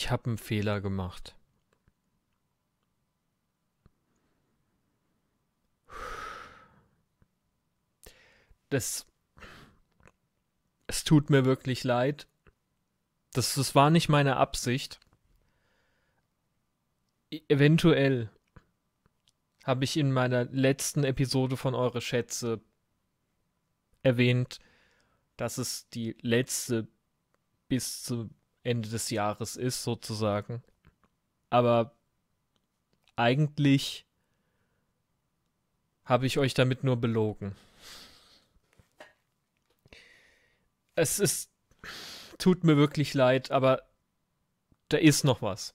ich habe einen Fehler gemacht. Das, es tut mir wirklich leid. Das, das war nicht meine Absicht. E, eventuell habe ich in meiner letzten Episode von Eure Schätze erwähnt, dass es die letzte bis zum Ende des Jahres ist, sozusagen. Aber eigentlich habe ich euch damit nur belogen. Es ist. Tut mir wirklich leid, aber da ist noch was.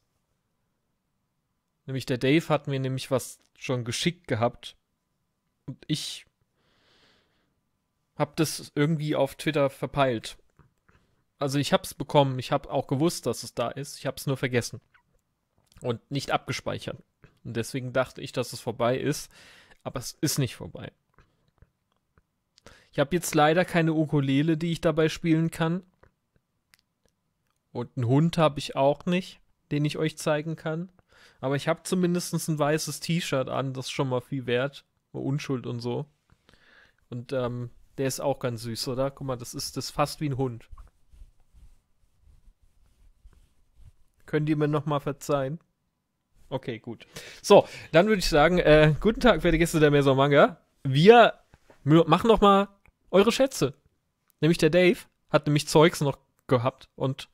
Nämlich der Dave hat mir nämlich was schon geschickt gehabt. Und ich habe das irgendwie auf Twitter verpeilt. Also ich habe es bekommen, ich habe auch gewusst, dass es da ist, ich habe es nur vergessen und nicht abgespeichert. Und deswegen dachte ich, dass es vorbei ist, aber es ist nicht vorbei. Ich habe jetzt leider keine Ukulele, die ich dabei spielen kann. Und einen Hund habe ich auch nicht, den ich euch zeigen kann. Aber ich habe zumindest ein weißes T-Shirt an, das ist schon mal viel wert. Unschuld und so. Und ähm, der ist auch ganz süß, oder? Guck mal, das ist das ist fast wie ein Hund. Können die mir nochmal verzeihen? Okay, gut. So, dann würde ich sagen, äh, guten Tag, werte Gäste der Maison Manga. Wir machen nochmal eure Schätze. Nämlich der Dave hat nämlich Zeugs noch gehabt und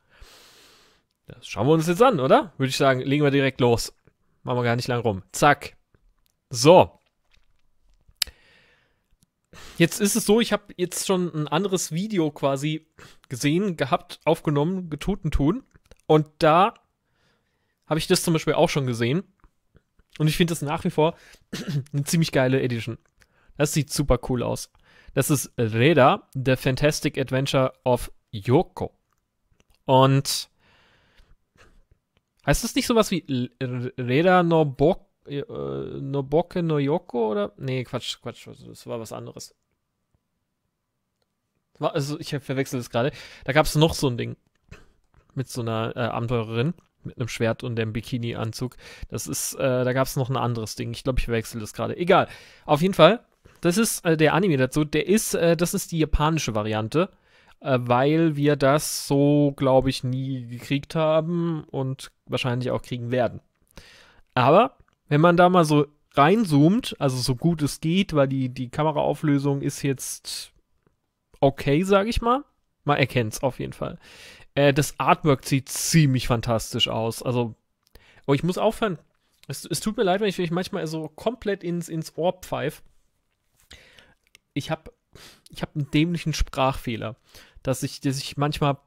das schauen wir uns jetzt an, oder? Würde ich sagen, legen wir direkt los. Machen wir gar nicht lang rum. Zack. So. Jetzt ist es so, ich habe jetzt schon ein anderes Video quasi gesehen, gehabt, aufgenommen, getuten tun. Und da habe ich das zum Beispiel auch schon gesehen. Und ich finde das nach wie vor eine ziemlich geile Edition. Das sieht super cool aus. Das ist Reda, The Fantastic Adventure of Yoko. Und heißt das nicht sowas wie Reda no, Bok, no Boke äh, no Yoko oder? Nee, Quatsch, Quatsch, also das war was anderes. Also ich verwechsel das gerade. Da gab es noch so ein Ding mit so einer äh, Abenteurerin mit einem Schwert und dem Bikini-Anzug. Das ist, äh, da gab es noch ein anderes Ding. Ich glaube, ich wechsle das gerade. Egal. Auf jeden Fall, das ist äh, der Anime dazu. Der ist, äh, das ist die japanische Variante, äh, weil wir das so, glaube ich, nie gekriegt haben und wahrscheinlich auch kriegen werden. Aber wenn man da mal so reinzoomt, also so gut es geht, weil die, die Kameraauflösung ist jetzt okay, sage ich mal. Man erkennt es auf jeden Fall. Äh, das Artwork sieht ziemlich fantastisch aus. Also, oh, ich muss aufhören. Es, es tut mir leid, wenn ich mich manchmal so komplett ins, ins Ohr pfeife. Ich habe ich hab einen dämlichen Sprachfehler, dass ich, dass ich manchmal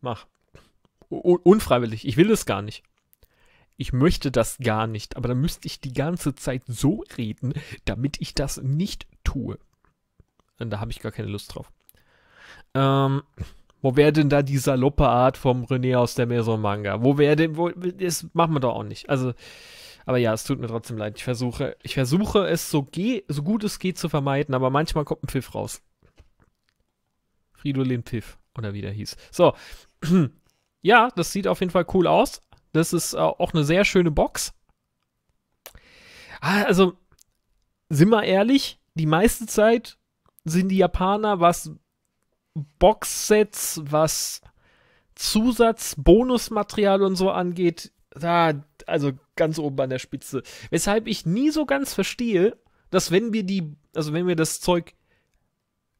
mache. Unfreiwillig. Ich will das gar nicht ich möchte das gar nicht, aber dann müsste ich die ganze Zeit so reden, damit ich das nicht tue. Und da habe ich gar keine Lust drauf. Ähm, wo wäre denn da die saloppe Art vom René aus der Maison Manga? Wo wäre denn, wo, das machen wir doch auch nicht. Also, aber ja, es tut mir trotzdem leid. Ich versuche, ich versuche es so, geh, so gut es geht zu vermeiden, aber manchmal kommt ein Pfiff raus. Fridolin Pfiff, oder wie der hieß. So. Ja, das sieht auf jeden Fall cool aus. Das ist äh, auch eine sehr schöne Box. Ah, also, sind wir ehrlich, die meiste Zeit sind die Japaner, was Boxsets, was Zusatz, Bonusmaterial und so angeht, da, also ganz oben an der Spitze. Weshalb ich nie so ganz verstehe, dass wenn wir die, also wenn wir das Zeug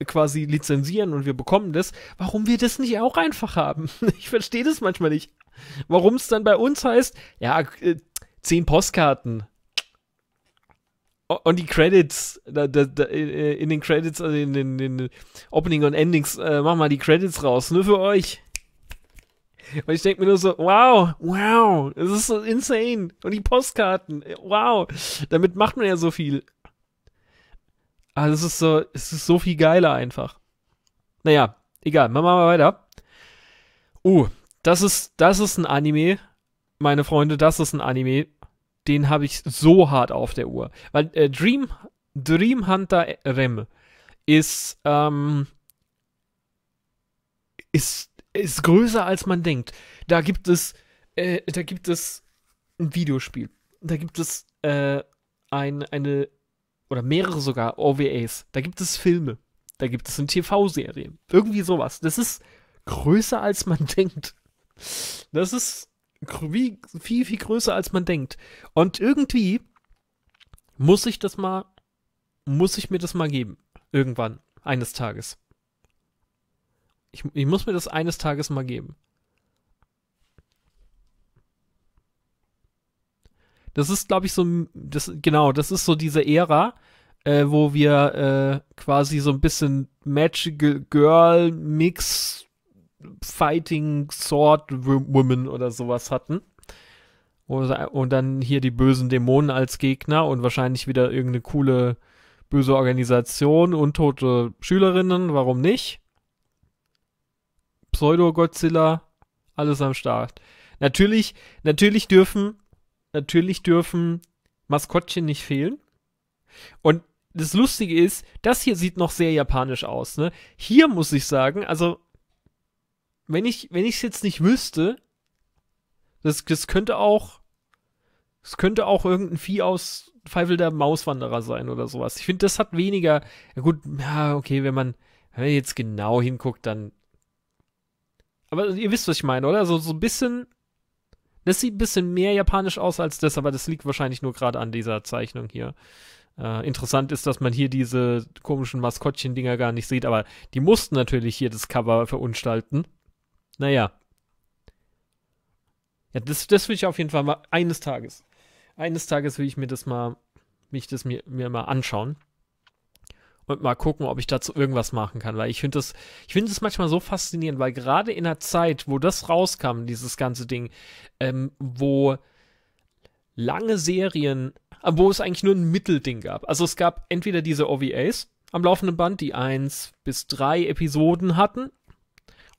quasi lizenzieren und wir bekommen das, warum wir das nicht auch einfach haben. Ich verstehe das manchmal nicht. Warum es dann bei uns heißt, ja, äh, zehn Postkarten und die Credits, da, da, da, in den Credits, also in den, den Opening und Endings, äh, mach mal die Credits raus, nur für euch. Und ich denke mir nur so, wow, wow, das ist so insane. Und die Postkarten, wow, damit macht man ja so viel. Aber ah, es ist so, es ist so viel geiler einfach. Naja, egal, machen wir mal weiter. Uh, das ist, das ist ein Anime, meine Freunde, das ist ein Anime, den habe ich so hart auf der Uhr. Weil äh, Dream, Dream Hunter äh, Rem ist, ähm, ist, ist größer als man denkt. Da gibt es, äh, da gibt es ein Videospiel. Da gibt es äh, ein, eine oder mehrere sogar OVAs. Da gibt es Filme. Da gibt es eine TV-Serie. Irgendwie sowas. Das ist größer als man denkt. Das ist wie, viel, viel größer, als man denkt. Und irgendwie muss ich das mal, muss ich mir das mal geben. Irgendwann. Eines Tages. Ich, ich muss mir das eines Tages mal geben. Das ist, glaube ich, so, das, genau, das ist so diese Ära, äh, wo wir äh, quasi so ein bisschen Magical Girl Mix Fighting Sword Women oder sowas hatten. Und dann hier die bösen Dämonen als Gegner und wahrscheinlich wieder irgendeine coole böse Organisation, und tote Schülerinnen, warum nicht? Pseudo-Godzilla, alles am Start. Natürlich, natürlich dürfen, natürlich dürfen Maskottchen nicht fehlen. Und das Lustige ist, das hier sieht noch sehr japanisch aus. Ne? Hier muss ich sagen, also wenn ich, wenn ich es jetzt nicht wüsste, das, das könnte auch, es könnte auch irgendein Vieh aus Pfeifel der Mauswanderer sein oder sowas. Ich finde, das hat weniger, ja gut, ja, okay, wenn man, wenn man jetzt genau hinguckt, dann, aber ihr wisst, was ich meine, oder? So, so ein bisschen, das sieht ein bisschen mehr japanisch aus als das, aber das liegt wahrscheinlich nur gerade an dieser Zeichnung hier. Äh, interessant ist, dass man hier diese komischen Maskottchen-Dinger gar nicht sieht, aber die mussten natürlich hier das Cover verunstalten. Naja. Ja, das, das will ich auf jeden Fall mal eines Tages. Eines Tages will ich mir das mal, mich das mir, mir mal anschauen und mal gucken, ob ich dazu irgendwas machen kann, weil ich finde das, ich finde das manchmal so faszinierend, weil gerade in der Zeit, wo das rauskam, dieses ganze Ding, ähm, wo lange Serien, äh, wo es eigentlich nur ein Mittelding gab. Also es gab entweder diese OVAs am laufenden Band, die eins bis drei Episoden hatten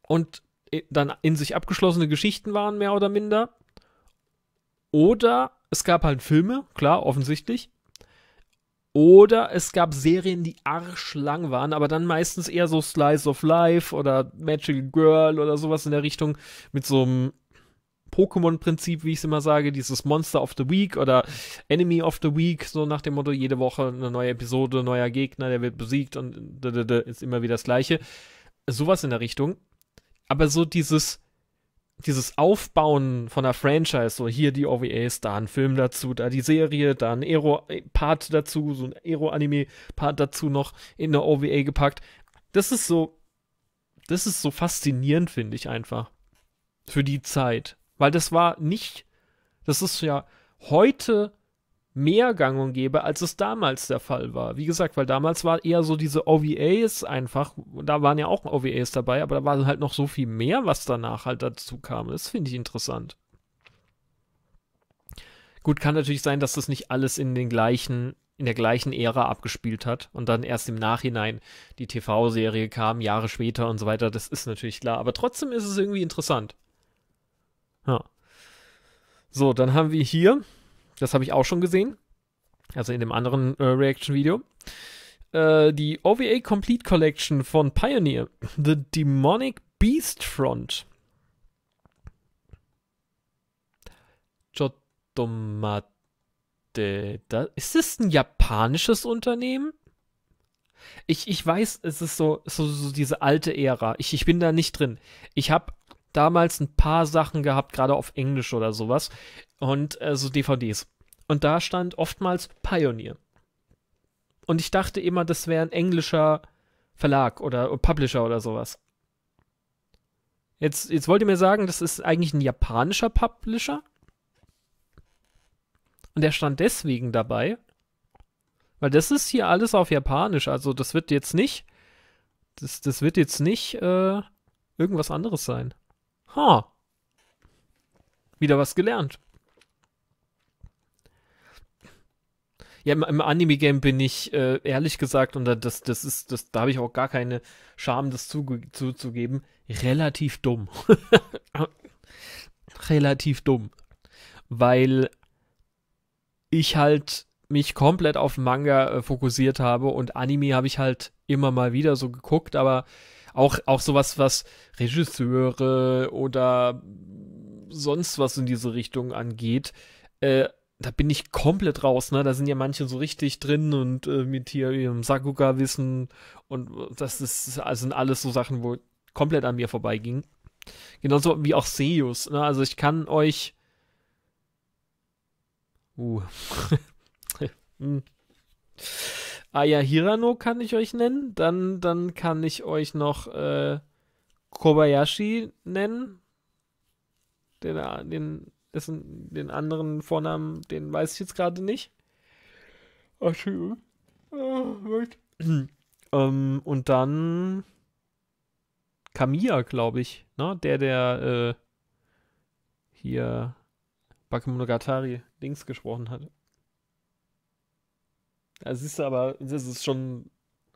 und dann in sich abgeschlossene Geschichten waren, mehr oder minder. Oder es gab halt Filme, klar, offensichtlich. Oder es gab Serien, die arschlang waren, aber dann meistens eher so Slice of Life oder Magical Girl oder sowas in der Richtung mit so einem Pokémon-Prinzip, wie ich es immer sage, dieses Monster of the Week oder Enemy of the Week, so nach dem Motto, jede Woche eine neue Episode, neuer Gegner, der wird besiegt und ist immer wieder das Gleiche. Sowas in der Richtung aber so dieses, dieses Aufbauen von einer Franchise, so hier die OVAs, da ein Film dazu, da die Serie, da ein ero äh, part dazu, so ein ero anime part dazu noch in der OVA gepackt. Das ist so, das ist so faszinierend, finde ich einfach. Für die Zeit. Weil das war nicht, das ist ja heute mehr gang und gäbe, als es damals der Fall war. Wie gesagt, weil damals war eher so diese OVAs einfach, da waren ja auch OVAs dabei, aber da war halt noch so viel mehr, was danach halt dazu kam. Das finde ich interessant. Gut, kann natürlich sein, dass das nicht alles in den gleichen in der gleichen Ära abgespielt hat und dann erst im Nachhinein die TV-Serie kam, Jahre später und so weiter, das ist natürlich klar, aber trotzdem ist es irgendwie interessant. Ja. So, dann haben wir hier das habe ich auch schon gesehen. Also in dem anderen äh, Reaction-Video. Äh, die OVA Complete Collection von Pioneer. The Demonic Beast Front. Jotomate. Da, ist das ein japanisches Unternehmen? Ich, ich weiß, es ist so, so, so diese alte Ära. Ich, ich bin da nicht drin. Ich habe damals ein paar Sachen gehabt, gerade auf Englisch oder sowas und äh, so DVDs. Und da stand oftmals Pioneer. Und ich dachte immer, das wäre ein englischer Verlag oder Publisher oder sowas. Jetzt, jetzt wollt ihr mir sagen, das ist eigentlich ein japanischer Publisher? Und der stand deswegen dabei, weil das ist hier alles auf Japanisch. Also das wird jetzt nicht, das, das wird jetzt nicht äh, irgendwas anderes sein. Ha. Huh. Wieder was gelernt. Ja, im, Anime-Game bin ich äh, ehrlich gesagt, und das, das ist, das, da habe ich auch gar keine Scham, das zuge zuzugeben, relativ dumm. relativ dumm. Weil ich halt mich komplett auf Manga äh, fokussiert habe und Anime habe ich halt immer mal wieder so geguckt, aber auch, auch sowas, was Regisseure oder sonst was in diese Richtung angeht, äh, da bin ich komplett raus, ne? Da sind ja manche so richtig drin und äh, mit hier ihrem Sakuga-Wissen und äh, das ist, also sind alles so Sachen, wo komplett an mir vorbeiging. Genauso wie auch Seus, ne? Also ich kann euch. Uh. hm. Aya Hirano kann ich euch nennen. Dann, dann kann ich euch noch äh, Kobayashi nennen. Den, den dessen, den anderen Vornamen, den weiß ich jetzt gerade nicht. Ach, Oh, ähm, und dann Kamia, glaube ich, ne? Der, der äh, hier Bakemonogatari links gesprochen hat. es ist aber, es ist schon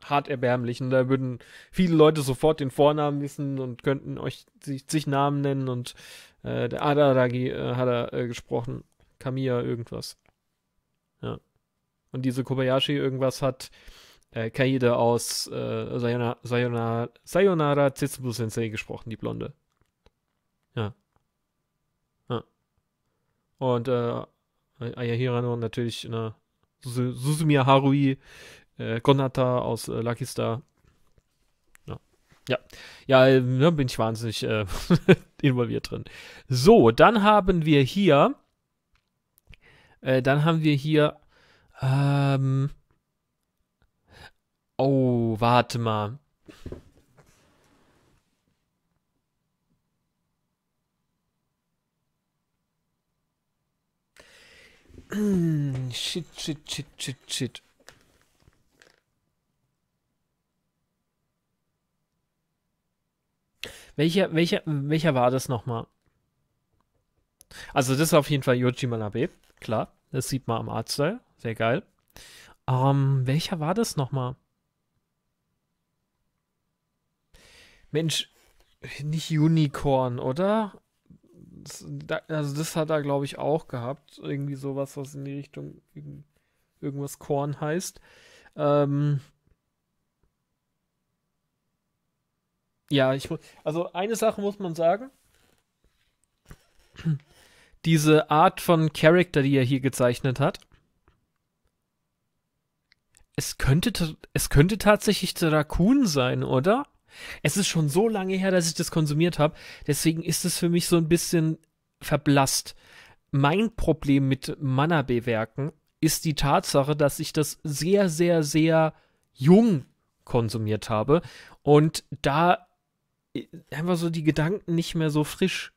hart erbärmlich. Und da würden viele Leute sofort den Vornamen wissen und könnten euch sich, sich Namen nennen. Und äh, der Adaragi äh, hat er äh, gesprochen. Kamiya irgendwas. Ja. Und diese Kobayashi irgendwas hat äh, Kaede aus äh, Sayonara, Sayonara, Sayonara Tsitsubu Sensei gesprochen, die Blonde. Ja. ja. Und äh, Ayahirano natürlich eine Susumiya Harui äh, Gonata aus äh, Lucky Star. Ja, ja, ja äh, ne, bin ich wahnsinnig äh, involviert drin. So, dann haben wir hier, äh, dann haben wir hier, ähm, oh, warte mal. shit, shit, shit, shit, shit. Welcher, welcher, welcher war das nochmal? Also, das ist auf jeden Fall Yoji Manabe, klar. Das sieht man am Artstyle. Sehr geil. Ähm, welcher war das nochmal? Mensch, nicht Unicorn, oder? Das, also, das hat er, glaube ich, auch gehabt. Irgendwie sowas, was in die Richtung irgendwas Korn heißt. Ähm, Ja, ich also eine Sache muss man sagen. Diese Art von Character, die er hier gezeichnet hat, es könnte, es könnte tatsächlich der Raccoon sein, oder? Es ist schon so lange her, dass ich das konsumiert habe. Deswegen ist es für mich so ein bisschen verblasst. Mein Problem mit Manabe-Werken ist die Tatsache, dass ich das sehr, sehr, sehr jung konsumiert habe. Und da einfach so die Gedanken nicht mehr so frisch.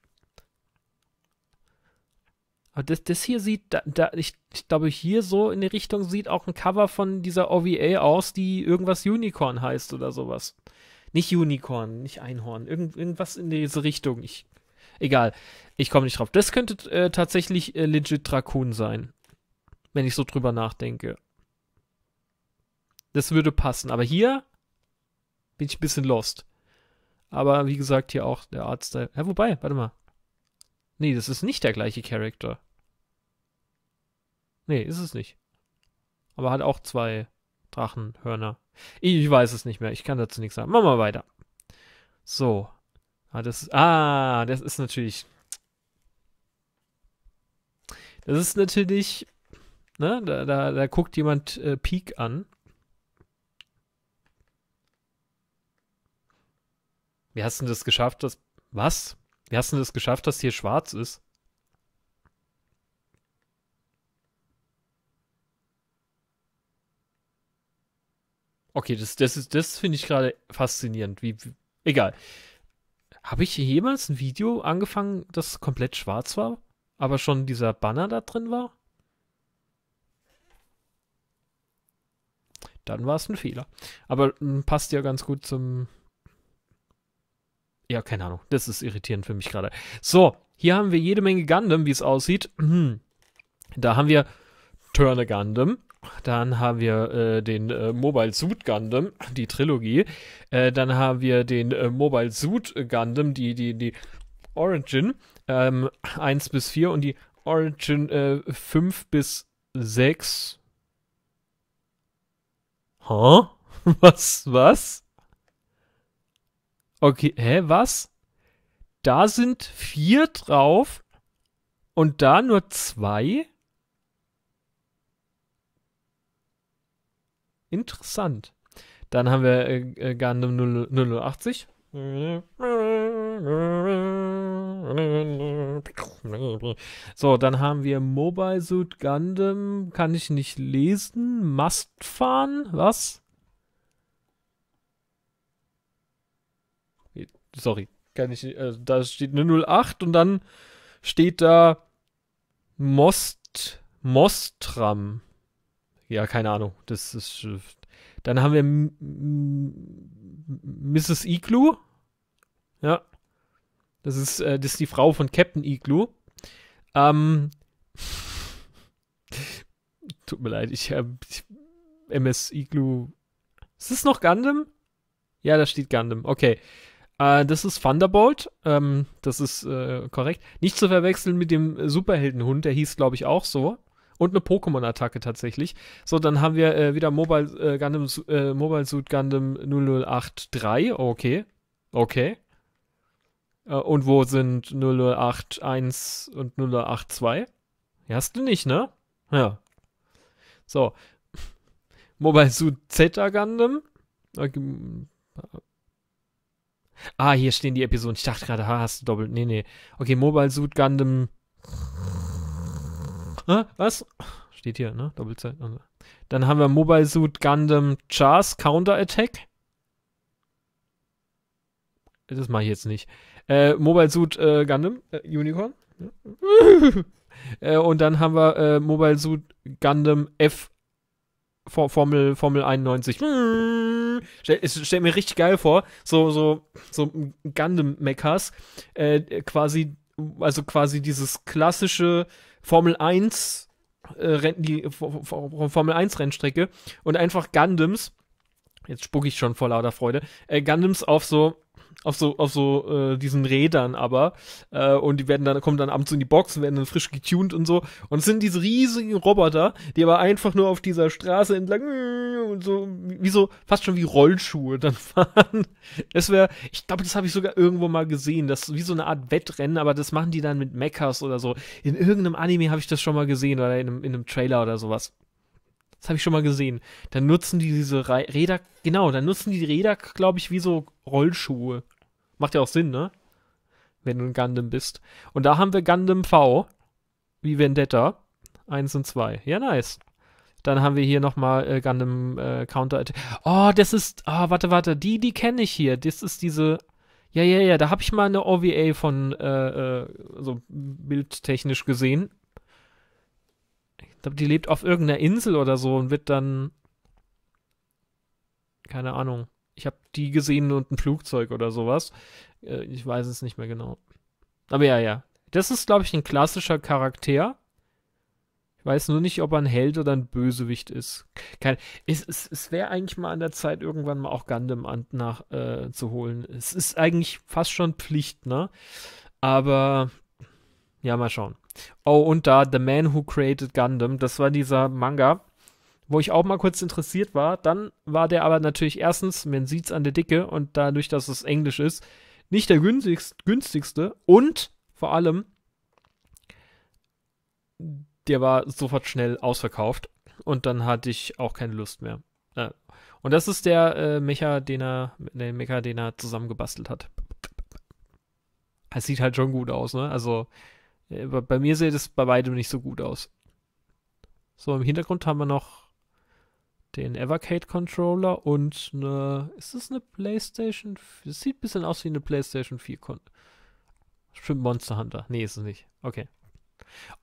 Aber das, das hier sieht, da, da, ich, ich, glaube, hier so in die Richtung sieht auch ein Cover von dieser OVA aus, die irgendwas Unicorn heißt oder sowas. Nicht Unicorn, nicht Einhorn, irgend, irgendwas in diese Richtung. Ich, egal, ich komme nicht drauf. Das könnte äh, tatsächlich äh, legit Dracoon sein, wenn ich so drüber nachdenke. Das würde passen, aber hier bin ich ein bisschen lost. Aber wie gesagt, hier auch der Artstyle. Ja, wobei, warte mal. Nee, das ist nicht der gleiche Charakter. Nee, ist es nicht. Aber hat auch zwei Drachenhörner. Ich weiß es nicht mehr. Ich kann dazu nichts sagen. Machen wir weiter. So. Ah, das, ah, das ist natürlich. Das ist natürlich. Ne, da, da, da guckt jemand äh, Peak an. Wie hast du das geschafft, dass. Was? Wie hast du das geschafft, dass hier schwarz ist? Okay, das, das das finde ich gerade faszinierend. Wie, wie egal. Habe ich jemals ein Video angefangen, das komplett schwarz war, aber schon dieser Banner da drin war? Dann war es ein Fehler. Aber m, hm, passt ja ganz gut zum ja, keine Ahnung. Das ist irritierend für mich gerade. So, hier haben wir jede Menge Gundam, wie es aussieht. Da haben wir Turner Gundam. Dann haben wir äh, den äh, Mobile Suit Gundam, die Trilogie. Äh, dann haben wir den äh, Mobile Suit Gundam, die, die, die Origin ähm, 1 bis 4 und die Origin äh, 5 bis 6. Huh? was, was? Okay, hä, was? Da sind vier drauf und da nur zwei? Interessant. Dann haben wir äh, äh, Gundam 080. So, dann haben wir Mobile Suit Gundam, kann ich nicht lesen. Mast fahren, was? Sorry, kann ich nicht. Also da steht eine 08 und dann steht da Most, Mostram. Ja, keine Ahnung. Das ist. Dann haben wir Mrs. Igloo. Ja. Das ist, äh, das ist die Frau von Captain Igloo. Ähm. Tut mir leid, ich, äh, MS Igloo. Ist es noch Gundam? Ja, da steht Gundam. Okay. Äh, das ist Thunderbolt. Ähm, das ist äh, korrekt. Nicht zu verwechseln mit dem Superheldenhund, der hieß, glaube ich, auch so. Und eine Pokémon-Attacke tatsächlich. So, dann haben wir äh, wieder Mobile, äh, Gundam, äh, Mobile Suit Gundam 0083. Okay. Okay. und wo sind 0081 und 0082? Ja, hast du nicht, ne? Ja. So. Mobile Suit Zeta Gundam. Okay. Ah, hier stehen die Episoden. Ich dachte gerade, hast du doppelt. Nee, nee. Okay, Mobile Suit Gundam. Hä? was? Steht hier, ne? Doppelzeit. Also. Dann haben wir Mobile Suit Gundam Chars Counter Attack. Das mache ich jetzt nicht. Äh, Mobile Suit äh, Gundam äh, Unicorn. Äh, und dann haben wir äh, Mobile Suit Gundam F Formel, Formel 91. Stell, stell mir richtig geil vor, so, so, so Gundam-Mechas, äh, quasi, also quasi dieses klassische Formel 1, äh, die Formel 1 Rennstrecke und einfach Gundams, jetzt spucke ich schon vor lauter Freude, äh, Gundams auf so auf so, auf so äh, diesen Rädern aber. Äh, und die werden dann, kommen dann abends in die Box und werden dann frisch getuned und so. Und es sind diese riesigen Roboter, die aber einfach nur auf dieser Straße entlang und so, wie so, fast schon wie Rollschuhe dann fahren. Es wäre, ich glaube, das habe ich sogar irgendwo mal gesehen. Das ist wie so eine Art Wettrennen, aber das machen die dann mit Mechas oder so. In irgendeinem Anime habe ich das schon mal gesehen oder in einem, in einem Trailer oder sowas. Das habe ich schon mal gesehen. Dann nutzen die diese Re Räder, genau, dann nutzen die Räder, glaube ich, wie so Rollschuhe. Macht ja auch Sinn, ne? Wenn du ein Gundam bist. Und da haben wir Gundam V, wie Vendetta, Eins und zwei. Ja, nice. Dann haben wir hier nochmal äh, Gundam äh, Counter. -Attack. Oh, das ist, ah, oh, warte, warte, die, die kenne ich hier. Das ist diese, ja, ja, ja, da habe ich mal eine OVA von, äh, äh, so bildtechnisch gesehen glaube, die lebt auf irgendeiner Insel oder so und wird dann. Keine Ahnung. Ich habe die gesehen und ein Flugzeug oder sowas. Äh, ich weiß es nicht mehr genau. Aber ja, ja. Das ist, glaube ich, ein klassischer Charakter. Ich weiß nur nicht, ob er ein Held oder ein Bösewicht ist. Kein, es es, es wäre eigentlich mal an der Zeit, irgendwann mal auch Gundam an, nach, äh, zu holen. Es ist eigentlich fast schon Pflicht, ne? Aber ja, mal schauen. Oh, und da The Man Who Created Gundam, das war dieser Manga, wo ich auch mal kurz interessiert war. Dann war der aber natürlich erstens, man sieht's an der Dicke und dadurch, dass es Englisch ist, nicht der günstigst, günstigste und vor allem, der war sofort schnell ausverkauft und dann hatte ich auch keine Lust mehr. Und das ist der äh, Mecha, den er, der Mecha, den er zusammengebastelt hat. Es sieht halt schon gut aus, ne? Also, äh, bei mir sieht es bei weitem nicht so gut aus. So, im Hintergrund haben wir noch den Evercade Controller und eine. Ist das eine PlayStation? Das sieht ein bisschen aus wie eine PlayStation 4 Con Stimmt, Monster Hunter. Nee, ist es nicht. Okay.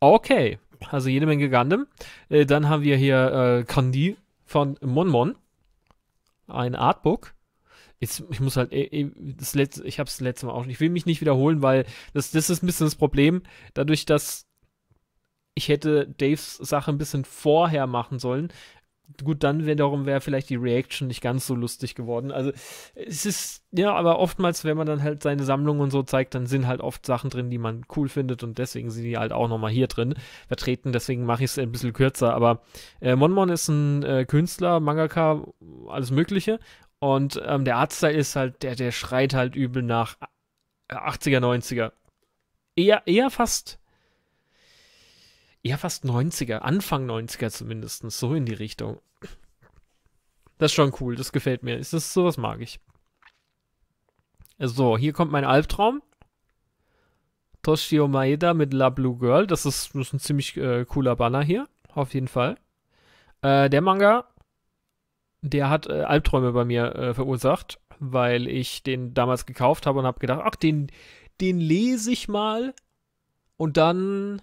Okay. Also jede Menge Gundam. Äh, dann haben wir hier äh, Kandi von Monmon. Ein Artbook. Jetzt, ich muss halt, das letzte, ich habe es letzte Mal auch schon. Ich will mich nicht wiederholen, weil das, das ist ein bisschen das Problem. Dadurch, dass ich hätte Daves Sache ein bisschen vorher machen sollen. Gut, dann wäre wäre vielleicht die Reaction nicht ganz so lustig geworden. Also es ist, ja, aber oftmals, wenn man dann halt seine Sammlung und so zeigt, dann sind halt oft Sachen drin, die man cool findet und deswegen sind die halt auch nochmal hier drin vertreten. Deswegen mache ich es ein bisschen kürzer. Aber äh, Monmon ist ein äh, Künstler, Mangaka, alles Mögliche und ähm, der Arzt da ist halt, der, der schreit halt übel nach 80er, äh, 90er. Eher, eher fast, eher fast 90er, Anfang 90er zumindest, so in die Richtung. Das ist schon cool, das gefällt mir. Ist das, sowas mag ich. So, hier kommt mein Albtraum. Toshio Maeda mit La Blue Girl. Das ist, das ist ein ziemlich äh, cooler Banner hier, auf jeden Fall. Äh, der Manga der hat äh, Albträume bei mir äh, verursacht, weil ich den damals gekauft habe und habe gedacht, ach, den, den lese ich mal. Und dann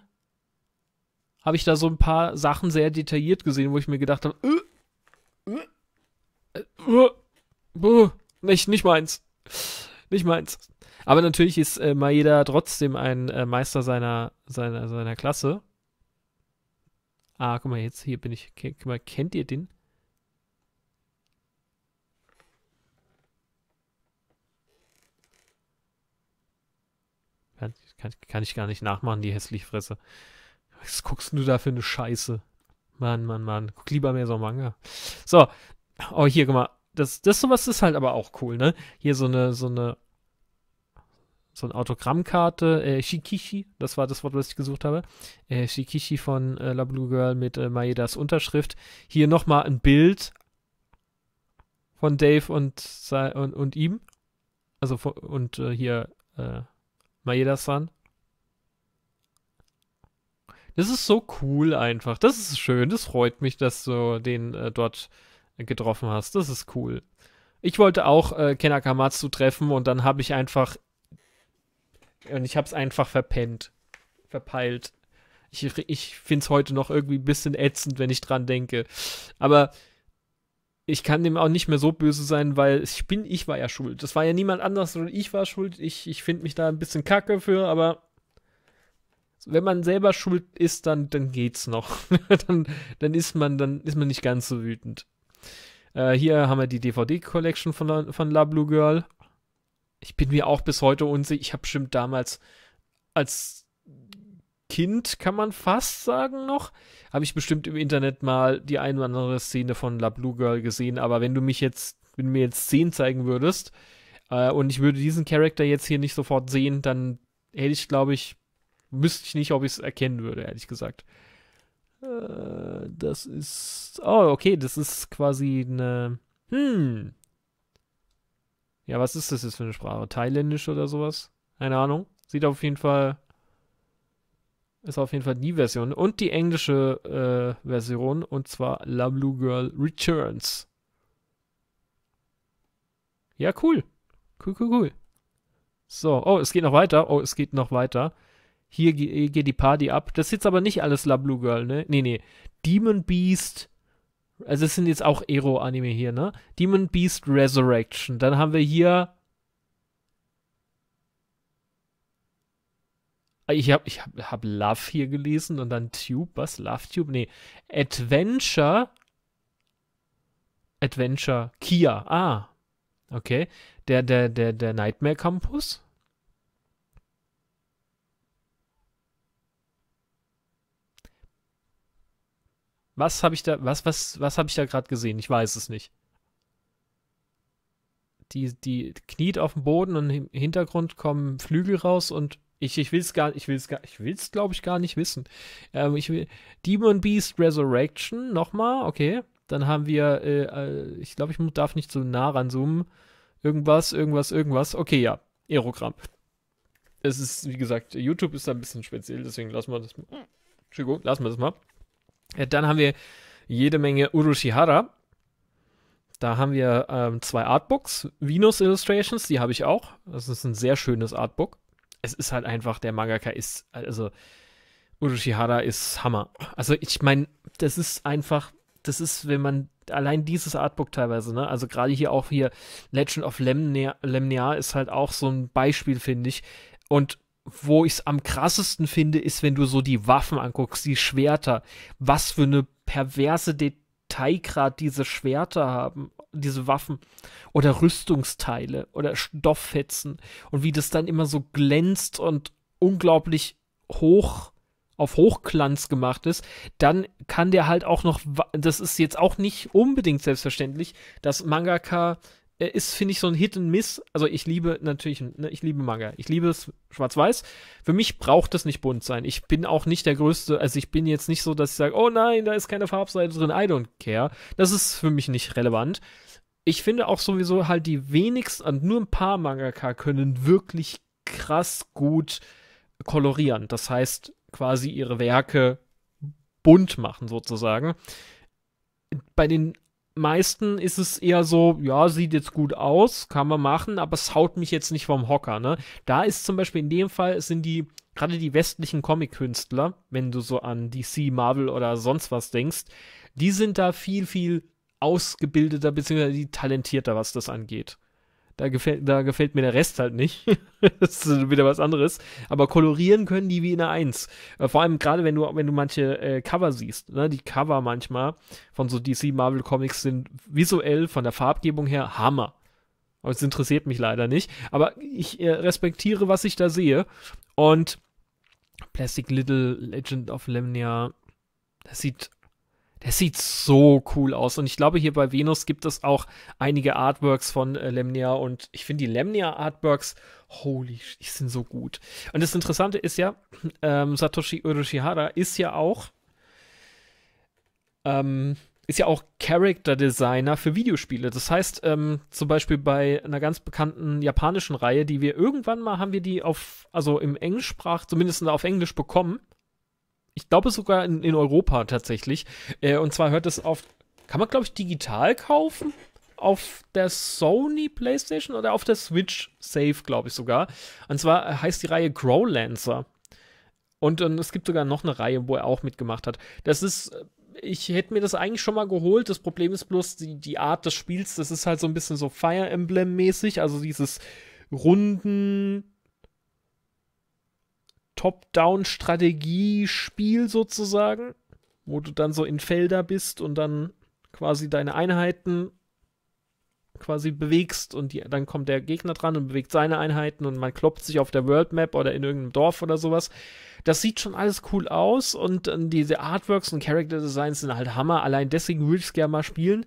habe ich da so ein paar Sachen sehr detailliert gesehen, wo ich mir gedacht habe, äh, äh, äh, äh, nicht, nicht meins. Nicht meins. Aber natürlich ist äh, Maeda trotzdem ein Meister seiner, seiner, seiner Klasse. Ah, guck mal, jetzt hier bin ich. Guck mal, kennt ihr den? kann, kann ich gar nicht nachmachen, die hässliche Fresse. Was guckst du da für eine Scheiße? Mann, Mann, Mann. Guck lieber mehr so Manga. So. Oh, hier, guck mal. Das, das sowas ist halt aber auch cool, ne? Hier so eine, so eine, so eine Autogrammkarte. Äh, Shikishi, das war das Wort, was ich gesucht habe. Äh, Shikishi von äh, La Blue Girl mit äh, Maedas Unterschrift. Hier nochmal ein Bild von Dave und, und, und ihm. Also, und äh, hier äh, Maeda-san. Das ist so cool einfach. Das ist schön. Das freut mich, dass du den äh, dort getroffen hast. Das ist cool. Ich wollte auch äh, Ken Akamatsu treffen und dann habe ich einfach. Und ich habe es einfach verpennt. Verpeilt. Ich, ich finde es heute noch irgendwie ein bisschen ätzend, wenn ich dran denke. Aber ich kann dem auch nicht mehr so böse sein, weil ich bin, ich war ja schuld. Das war ja niemand anders, sondern ich war schuld. Ich, ich finde mich da ein bisschen kacke für, aber wenn man selber schuld ist, dann, dann geht's noch. dann, dann ist man, dann ist man nicht ganz so wütend. Äh, hier haben wir die DVD-Collection von, von La Blue Girl. Ich bin mir auch bis heute unsicher. Ich habe bestimmt damals als Kind, kann man fast sagen noch. Habe ich bestimmt im Internet mal die ein oder andere Szene von La Blue Girl gesehen, aber wenn du mich jetzt, wenn du mir jetzt 10 zeigen würdest äh, und ich würde diesen Charakter jetzt hier nicht sofort sehen, dann hätte ich, glaube ich, wüsste ich nicht, ob ich es erkennen würde, ehrlich gesagt. Äh, das ist. Oh, okay, das ist quasi eine. Hm. Ja, was ist das jetzt für eine Sprache? Thailändisch oder sowas? Keine Ahnung. Sieht auf jeden Fall ist auf jeden Fall die Version und die englische äh, Version und zwar La Blue Girl Returns. Ja, cool. Cool, cool, cool. So, oh, es geht noch weiter. Oh, es geht noch weiter. Hier, hier äh, geht die Party ab. Das ist jetzt aber nicht alles La Blue Girl, ne? Nee, nee. Demon Beast. Also, es sind jetzt auch Ero-Anime hier, ne? Demon Beast Resurrection. Dann haben wir hier ich habe ich hab, hab Love hier gelesen und dann Tube, was? Love Tube? Nee, Adventure. Adventure Kia. Ah, okay. Der, der, der, der Nightmare Campus. Was habe ich da, was, was, was habe ich da gerade gesehen? Ich weiß es nicht. Die, die kniet auf dem Boden und im Hintergrund kommen Flügel raus und ich, ich will es gar, ich will's gar, ich will's glaube ich gar nicht wissen. Ähm, ich will Demon Beast Resurrection nochmal, okay. Dann haben wir, äh, äh ich glaube, ich darf nicht so nah ranzoomen. Irgendwas, irgendwas, irgendwas. Okay, ja. Aerogramm. Es ist, wie gesagt, YouTube ist da ein bisschen speziell, deswegen lassen wir das mal. Entschuldigung, lassen wir das mal. Äh, dann haben wir jede Menge Urushihara. Da haben wir ähm, zwei Artbooks. Venus Illustrations, die habe ich auch. Das ist ein sehr schönes Artbook es ist halt einfach, der Mangaka ist, also Urushihara ist Hammer. Also ich meine, das ist einfach, das ist, wenn man allein dieses Artbook teilweise, ne? Also gerade hier auch hier Legend of Lemnia, Lemnia ist halt auch so ein Beispiel, finde ich. Und wo ich es am krassesten finde, ist, wenn du so die Waffen anguckst, die Schwerter. Was für eine perverse Detailgrad diese Schwerter haben diese Waffen oder Rüstungsteile oder Stofffetzen und wie das dann immer so glänzt und unglaublich hoch auf Hochglanz gemacht ist, dann kann der halt auch noch, das ist jetzt auch nicht unbedingt selbstverständlich, dass Mangaka äh, ist, finde ich, so ein Hit and Miss. Also ich liebe natürlich, ne, ich liebe Manga. Ich liebe es schwarz-weiß. Für mich braucht es nicht bunt sein. Ich bin auch nicht der größte, also ich bin jetzt nicht so, dass ich sage, oh nein, da ist keine Farbseite drin, I don't care. Das ist für mich nicht relevant. Ich finde auch sowieso halt die wenigsten, und also nur ein paar Mangaka können wirklich krass gut kolorieren. Das heißt, quasi ihre Werke bunt machen sozusagen. Bei den meisten ist es eher so, ja, sieht jetzt gut aus, kann man machen, aber es haut mich jetzt nicht vom Hocker, ne? Da ist zum Beispiel in dem Fall, sind die, gerade die westlichen Comic-Künstler, wenn du so an DC, Marvel oder sonst was denkst, die sind da viel, viel ausgebildeter, beziehungsweise die talentierter, was das angeht. Da gefällt, da gefällt mir der Rest halt nicht. das ist wieder was anderes. Aber kolorieren können die wie in der Eins. Äh, vor allem gerade, wenn du, wenn du manche äh, Cover siehst. Ne? Die Cover manchmal von so DC Marvel Comics sind visuell von der Farbgebung her Hammer. Aber es interessiert mich leider nicht. Aber ich äh, respektiere, was ich da sehe. Und Plastic Little Legend of Lemnia, das sieht der sieht so cool aus. Und ich glaube, hier bei Venus gibt es auch einige Artworks von äh, Lemnia. Und ich finde die Lemnia-Artworks, holy, die sind so gut. Und das Interessante ist ja, ähm, Satoshi Urushihara ist ja auch, ähm, ist ja auch Character Designer für Videospiele. Das heißt, ähm, zum Beispiel bei einer ganz bekannten japanischen Reihe, die wir irgendwann mal haben wir die auf, also im Englischsprach, zumindest auf Englisch bekommen ich glaube sogar in, in, Europa tatsächlich. Äh, und zwar hört es auf, kann man glaube ich digital kaufen? Auf der Sony PlayStation oder auf der Switch Safe, glaube ich sogar. Und zwar äh, heißt die Reihe Growlancer. Und, und es gibt sogar noch eine Reihe, wo er auch mitgemacht hat. Das ist äh, ich hätte mir das eigentlich schon mal geholt. Das Problem ist bloß die, die Art des Spiels. Das ist halt so ein bisschen so Fire Emblem-mäßig. Also dieses runden Top-Down-Strategiespiel sozusagen, wo du dann so in Felder bist und dann quasi deine Einheiten quasi bewegst und die, dann kommt der Gegner dran und bewegt seine Einheiten und man kloppt sich auf der World Map oder in irgendeinem Dorf oder sowas. Das sieht schon alles cool aus und, und diese Artworks und Character Designs sind halt Hammer. Allein deswegen würde ich es gerne mal spielen.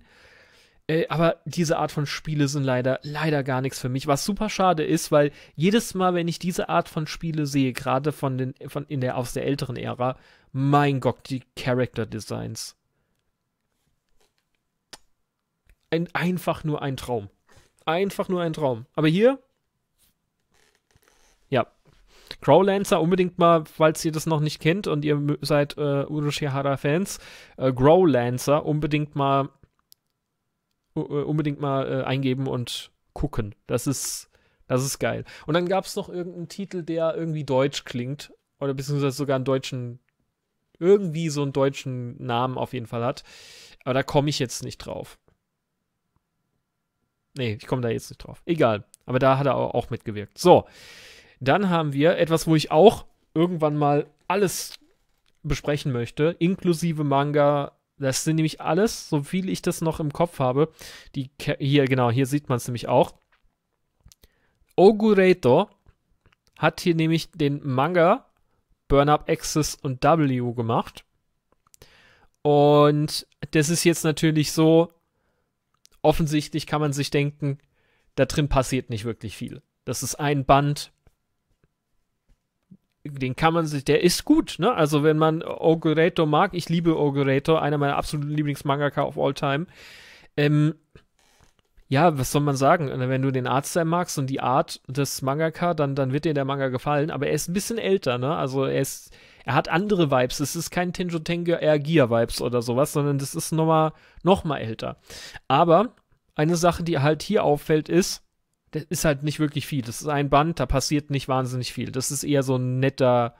Äh, aber diese Art von Spiele sind leider, leider gar nichts für mich. Was super schade ist, weil jedes Mal, wenn ich diese Art von Spiele sehe, gerade von den, von in der, aus der älteren Ära, mein Gott, die Character Designs. Ein, einfach nur ein Traum. Einfach nur ein Traum. Aber hier, ja. Growlancer unbedingt mal, falls ihr das noch nicht kennt und ihr seid äh, Urushihara-Fans, äh, Growlancer unbedingt mal äh, unbedingt mal äh, eingeben und gucken. Das ist, das ist geil. Und dann gab es noch irgendeinen Titel, der irgendwie deutsch klingt. Oder beziehungsweise sogar einen deutschen, irgendwie so einen deutschen Namen auf jeden Fall hat. Aber da komme ich jetzt nicht drauf. Nee, ich komme da jetzt nicht drauf. Egal. Aber da hat er auch mitgewirkt. So. Dann haben wir etwas, wo ich auch irgendwann mal alles besprechen möchte, inklusive Manga, das sind nämlich alles, so viel ich das noch im Kopf habe, die hier, genau, hier sieht man es nämlich auch. Ogureto hat hier nämlich den Manga Burn Up Access und W gemacht. Und das ist jetzt natürlich so, offensichtlich kann man sich denken, da drin passiert nicht wirklich viel. Das ist ein Band, den kann man sich, der ist gut, ne? Also wenn man Ogureto mag, ich liebe Ogureto, einer meiner absoluten Lieblingsmangaka of all time. Ähm, ja, was soll man sagen? Äh, wenn du den Arzt sein magst und die Art des Mangaka, dann, dann wird dir der Manga gefallen. Aber er ist ein bisschen älter, ne? Also er ist, er hat andere Vibes. Es ist kein Tenjo Tenge Ergia Vibes oder sowas, sondern das ist nochmal nochmal älter. Aber eine Sache, die halt hier auffällt, ist, das ist halt nicht wirklich viel. Das ist ein Band, da passiert nicht wahnsinnig viel. Das ist eher so ein netter,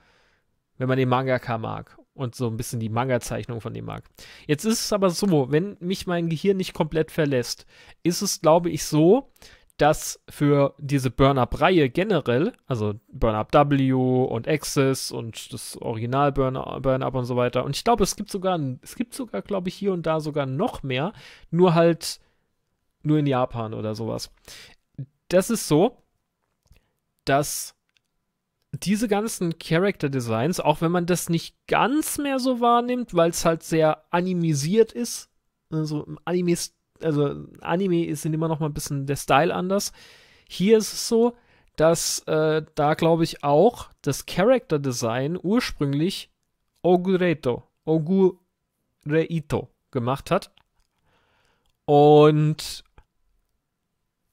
wenn man den Mangaka mag und so ein bisschen die Manga-Zeichnung von dem mag. Jetzt ist es aber so, wenn mich mein Gehirn nicht komplett verlässt, ist es, glaube ich, so, dass für diese Burn-Up-Reihe generell, also Burn-Up W und Access und das Original Burn-Up Burn und so weiter, und ich glaube, es gibt sogar, es gibt sogar, glaube ich, hier und da sogar noch mehr, nur halt nur in Japan oder sowas das ist so, dass diese ganzen Character Designs, auch wenn man das nicht ganz mehr so wahrnimmt, weil es halt sehr animisiert ist, also Animes, also Anime sind immer noch mal ein bisschen der Style anders. Hier ist es so, dass äh, da glaube ich auch das Character Design ursprünglich Ogureto, Ogureito gemacht hat. Und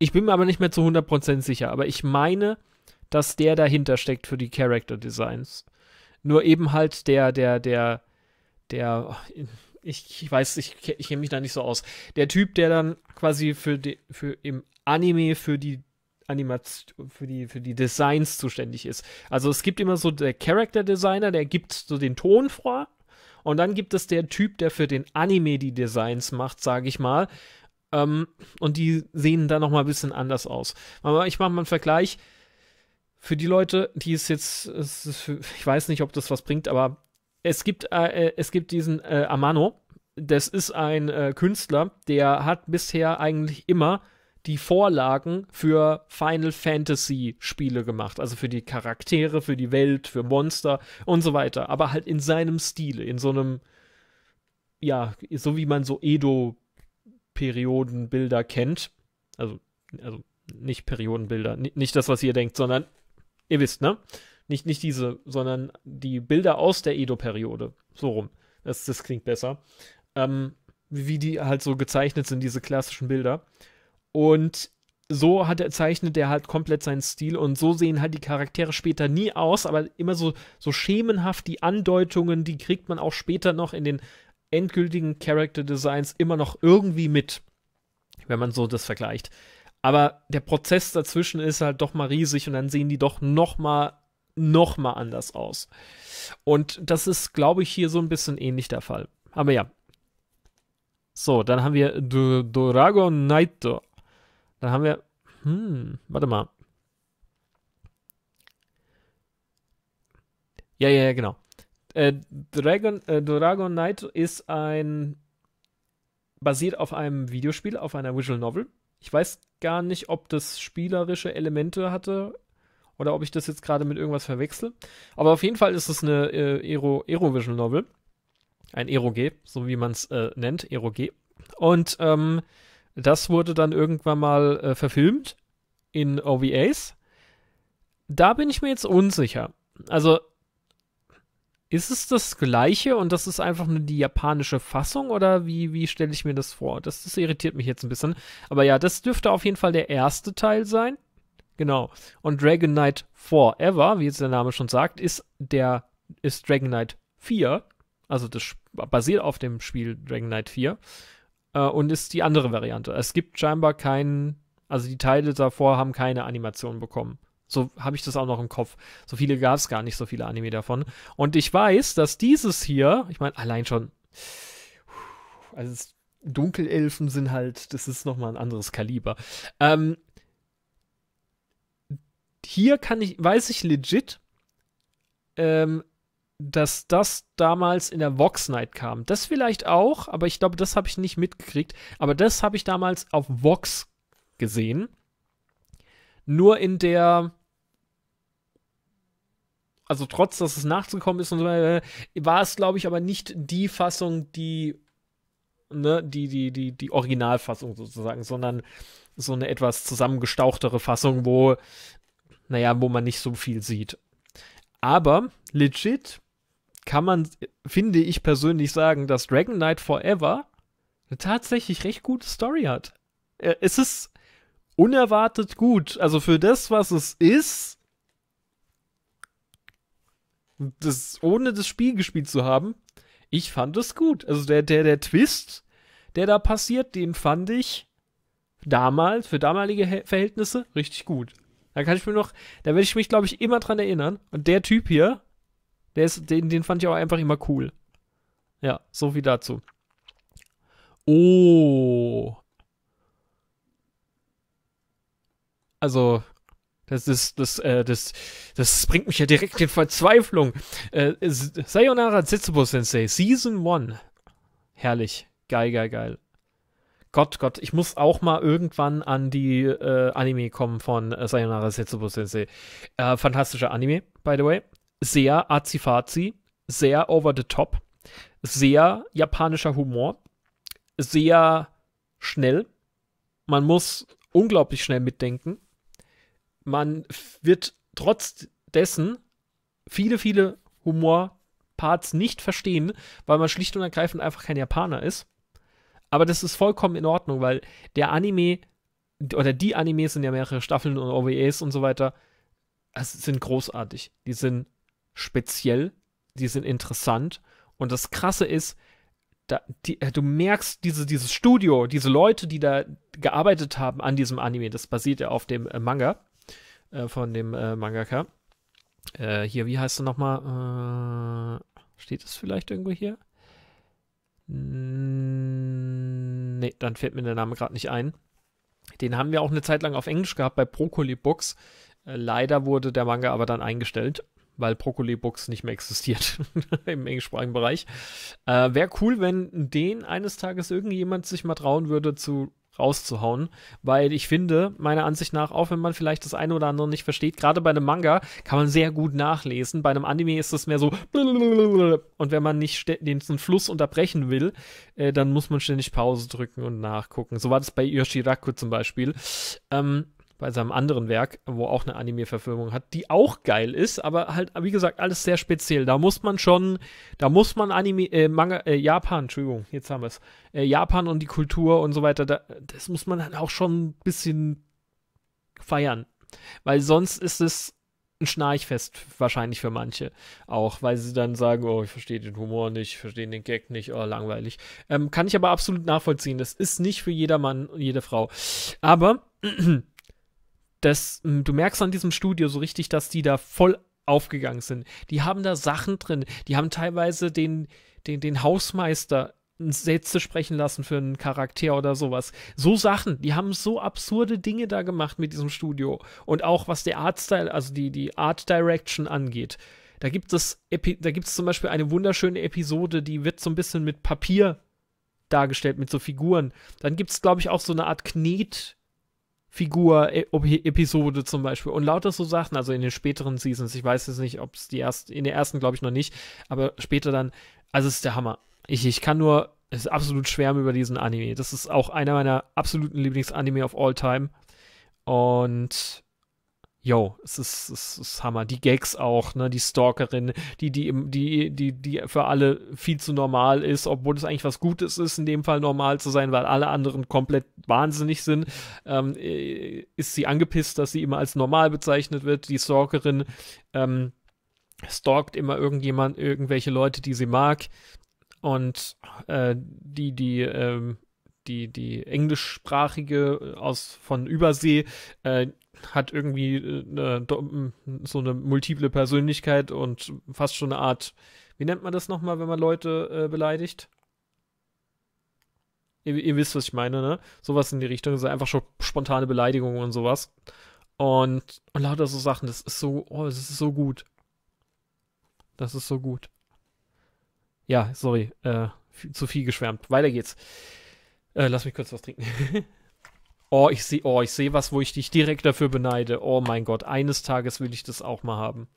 ich bin mir aber nicht mehr zu 100% sicher, aber ich meine, dass der dahinter steckt für die Character Designs. Nur eben halt der, der, der, der, oh, ich, ich weiß, ich, ich kenne mich da nicht so aus. Der Typ, der dann quasi für, die, für im Anime für die Animation, für die, für die Designs zuständig ist. Also es gibt immer so der Character Designer, der gibt so den Ton vor. Und dann gibt es der Typ, der für den Anime die Designs macht, sage ich mal. Ähm, und die sehen da nochmal ein bisschen anders aus. Aber ich mache mal einen Vergleich. Für die Leute, die es jetzt, es ist, ich weiß nicht, ob das was bringt, aber es gibt, äh, äh, es gibt diesen äh, Amano. Das ist ein äh, Künstler, der hat bisher eigentlich immer die Vorlagen für Final Fantasy Spiele gemacht, also für die Charaktere, für die Welt, für Monster und so weiter, aber halt in seinem Stil, in so einem ja, so wie man so Edo Periodenbilder kennt, also, also nicht Periodenbilder, nicht das, was ihr denkt, sondern ihr wisst, ne? Nicht, nicht diese, sondern die Bilder aus der Edo-Periode. So rum. Das, das klingt besser. Ähm, wie die halt so gezeichnet sind, diese klassischen Bilder. Und so hat er, zeichnet er halt komplett seinen Stil und so sehen halt die Charaktere später nie aus, aber immer so, so schemenhaft die Andeutungen, die kriegt man auch später noch in den endgültigen Character Designs immer noch irgendwie mit, wenn man so das vergleicht. Aber der Prozess dazwischen ist halt doch mal riesig und dann sehen die doch noch mal noch mal anders aus. Und das ist, glaube ich, hier so ein bisschen ähnlich der Fall. Aber ja. So, dann haben wir Dragon Knight. Dann haben wir, hm, warte mal. Ja, ja, ja, genau. Äh, Dragon, äh, Dragon Knight ist ein basiert auf einem Videospiel, auf einer Visual Novel. Ich weiß gar nicht, ob das spielerische Elemente hatte oder ob ich das jetzt gerade mit irgendwas verwechsel. Aber auf jeden Fall ist es eine äh, Aero, Visual Novel. Ein Ero G, so wie man es äh, nennt, G. Und ähm, das wurde dann irgendwann mal äh, verfilmt in OVAs. Da bin ich mir jetzt unsicher. Also ist es das gleiche und das ist einfach nur die japanische Fassung oder wie, wie stelle ich mir das vor? Das, das irritiert mich jetzt ein bisschen. Aber ja, das dürfte auf jeden Fall der erste Teil sein. Genau. Und Dragon Knight Forever, wie jetzt der Name schon sagt, ist der ist Dragon Knight 4. Also das basiert auf dem Spiel Dragon Knight 4. Äh, und ist die andere Variante. Es gibt scheinbar keinen, also die Teile davor haben keine Animation bekommen. So habe ich das auch noch im Kopf. So viele gab es gar nicht, so viele Anime davon. Und ich weiß, dass dieses hier, ich meine, allein schon. Also, Dunkelelfen sind halt, das ist nochmal ein anderes Kaliber. Ähm, hier kann ich, weiß ich legit, ähm, dass das damals in der Vox Night kam. Das vielleicht auch, aber ich glaube, das habe ich nicht mitgekriegt. Aber das habe ich damals auf Vox gesehen. Nur in der also trotz, dass es nachzukommen ist und so weiter, war es, glaube ich, aber nicht die Fassung, die, ne, die, die, die, die Originalfassung sozusagen, sondern so eine etwas zusammengestauchtere Fassung, wo, naja, wo man nicht so viel sieht. Aber legit kann man, finde ich persönlich sagen, dass Dragon Knight Forever eine tatsächlich recht gute Story hat. Äh, es ist unerwartet gut. Also für das, was es ist, das, ohne das Spiel gespielt zu haben, ich fand es gut. Also der, der, der Twist, der da passiert, den fand ich damals, für damalige Verhältnisse, richtig gut. Da kann ich mir noch, da werde ich mich, glaube ich, immer dran erinnern. Und der Typ hier, der ist, den, den fand ich auch einfach immer cool. Ja, so viel dazu. Oh. Also, das ist, das, äh, das, das bringt mich ja direkt in Verzweiflung. Äh, Sayonara Setsubo Sensei, Season 1. Herrlich. Geil, geil, geil. Gott, Gott, ich muss auch mal irgendwann an die äh, Anime kommen von äh, Sayonara Setsubo Sensei. Äh, fantastischer Anime, by the way. Sehr azifazi, sehr over the top, sehr japanischer Humor, sehr schnell. Man muss unglaublich schnell mitdenken man wird trotz dessen viele, viele Humorparts nicht verstehen, weil man schlicht und ergreifend einfach kein Japaner ist. Aber das ist vollkommen in Ordnung, weil der Anime oder die Animes sind ja mehrere Staffeln und OVAs und so weiter. Es sind großartig. Die sind speziell, die sind interessant. Und das Krasse ist, da, die, äh, du merkst diese, dieses Studio, diese Leute, die da gearbeitet haben an diesem Anime, das basiert ja auf dem äh, Manga, äh, von dem äh, Mangaka. Äh, hier, wie heißt er nochmal? Äh, steht es vielleicht irgendwo hier? Ne, dann fällt mir der Name gerade nicht ein. Den haben wir auch eine Zeit lang auf Englisch gehabt bei Broccoli Books. Äh, leider wurde der Manga aber dann eingestellt weil Broccoli Books nicht mehr existiert im englischsprachigen Bereich. Äh, Wäre cool, wenn den eines Tages irgendjemand sich mal trauen würde zu rauszuhauen, weil ich finde, meiner Ansicht nach, auch wenn man vielleicht das eine oder andere nicht versteht, gerade bei einem Manga kann man sehr gut nachlesen. Bei einem Anime ist es mehr so und wenn man nicht den Fluss unterbrechen will, äh, dann muss man ständig Pause drücken und nachgucken. So war das bei Yoshiraku zum Beispiel. Ähm, bei seinem anderen Werk, wo auch eine Anime-Verfilmung hat, die auch geil ist, aber halt, wie gesagt, alles sehr speziell. Da muss man schon, da muss man Anime, äh, Manga, äh, Japan, Entschuldigung, jetzt haben wir es, äh, Japan und die Kultur und so weiter, da, das muss man dann halt auch schon ein bisschen feiern. Weil sonst ist es ein Schnarchfest wahrscheinlich für manche auch, weil sie dann sagen, oh, ich verstehe den Humor nicht, ich verstehe den Gag nicht, oh, langweilig. Ähm, kann ich aber absolut nachvollziehen. Das ist nicht für jedermann und jede Frau. Aber das, ähm, du merkst an diesem Studio so richtig, dass die da voll aufgegangen sind. Die haben da Sachen drin. Die haben teilweise den, den, den Hausmeister Sätze sprechen lassen für einen Charakter oder sowas. So Sachen, die haben so absurde Dinge da gemacht mit diesem Studio. Und auch was der Artstyle, also die, die Art Direction angeht. Da gibt es Epi da gibt zum Beispiel eine wunderschöne Episode, die wird so ein bisschen mit Papier dargestellt, mit so Figuren. Dann gibt es, glaube ich, auch so eine Art Knet, Figur, e-, Episode zum Beispiel und lauter so Sachen, also in den späteren Seasons, ich weiß jetzt nicht, ob es die ersten, in der ersten glaube ich noch nicht, aber später dann, also es ist der Hammer. Ich, ich kann nur, es ist absolut schwärmen über diesen Anime. Das ist auch einer meiner absoluten Lieblingsanime of all time und yo, es ist, es ist Hammer. Die Gags auch, ne? Die Stalkerin, die, die, die, die, die für alle viel zu normal ist, obwohl es eigentlich was Gutes ist, in dem Fall normal zu sein, weil alle anderen komplett wahnsinnig sind. Ähm, äh, ist sie angepisst, dass sie immer als normal bezeichnet wird. Die Stalkerin ähm, stalkt immer irgendjemand, irgendwelche Leute, die sie mag. Und äh, die, die ähm, die, die englischsprachige äh, aus von Übersee äh, hat irgendwie äh, eine, so eine multiple Persönlichkeit und fast schon eine Art, wie nennt man das nochmal, wenn man Leute äh, beleidigt? Ihr, ihr, wisst, was ich meine, ne? Sowas in die Richtung, so einfach schon spontane Beleidigungen und sowas. Und, und lauter so Sachen, das ist so, oh, das ist so gut. Das ist so gut. Ja, sorry, äh, zu viel geschwärmt. Weiter geht's. Äh, lass mich kurz was trinken. oh, ich sehe oh, seh was, wo ich dich direkt dafür beneide. Oh mein Gott, eines Tages will ich das auch mal haben.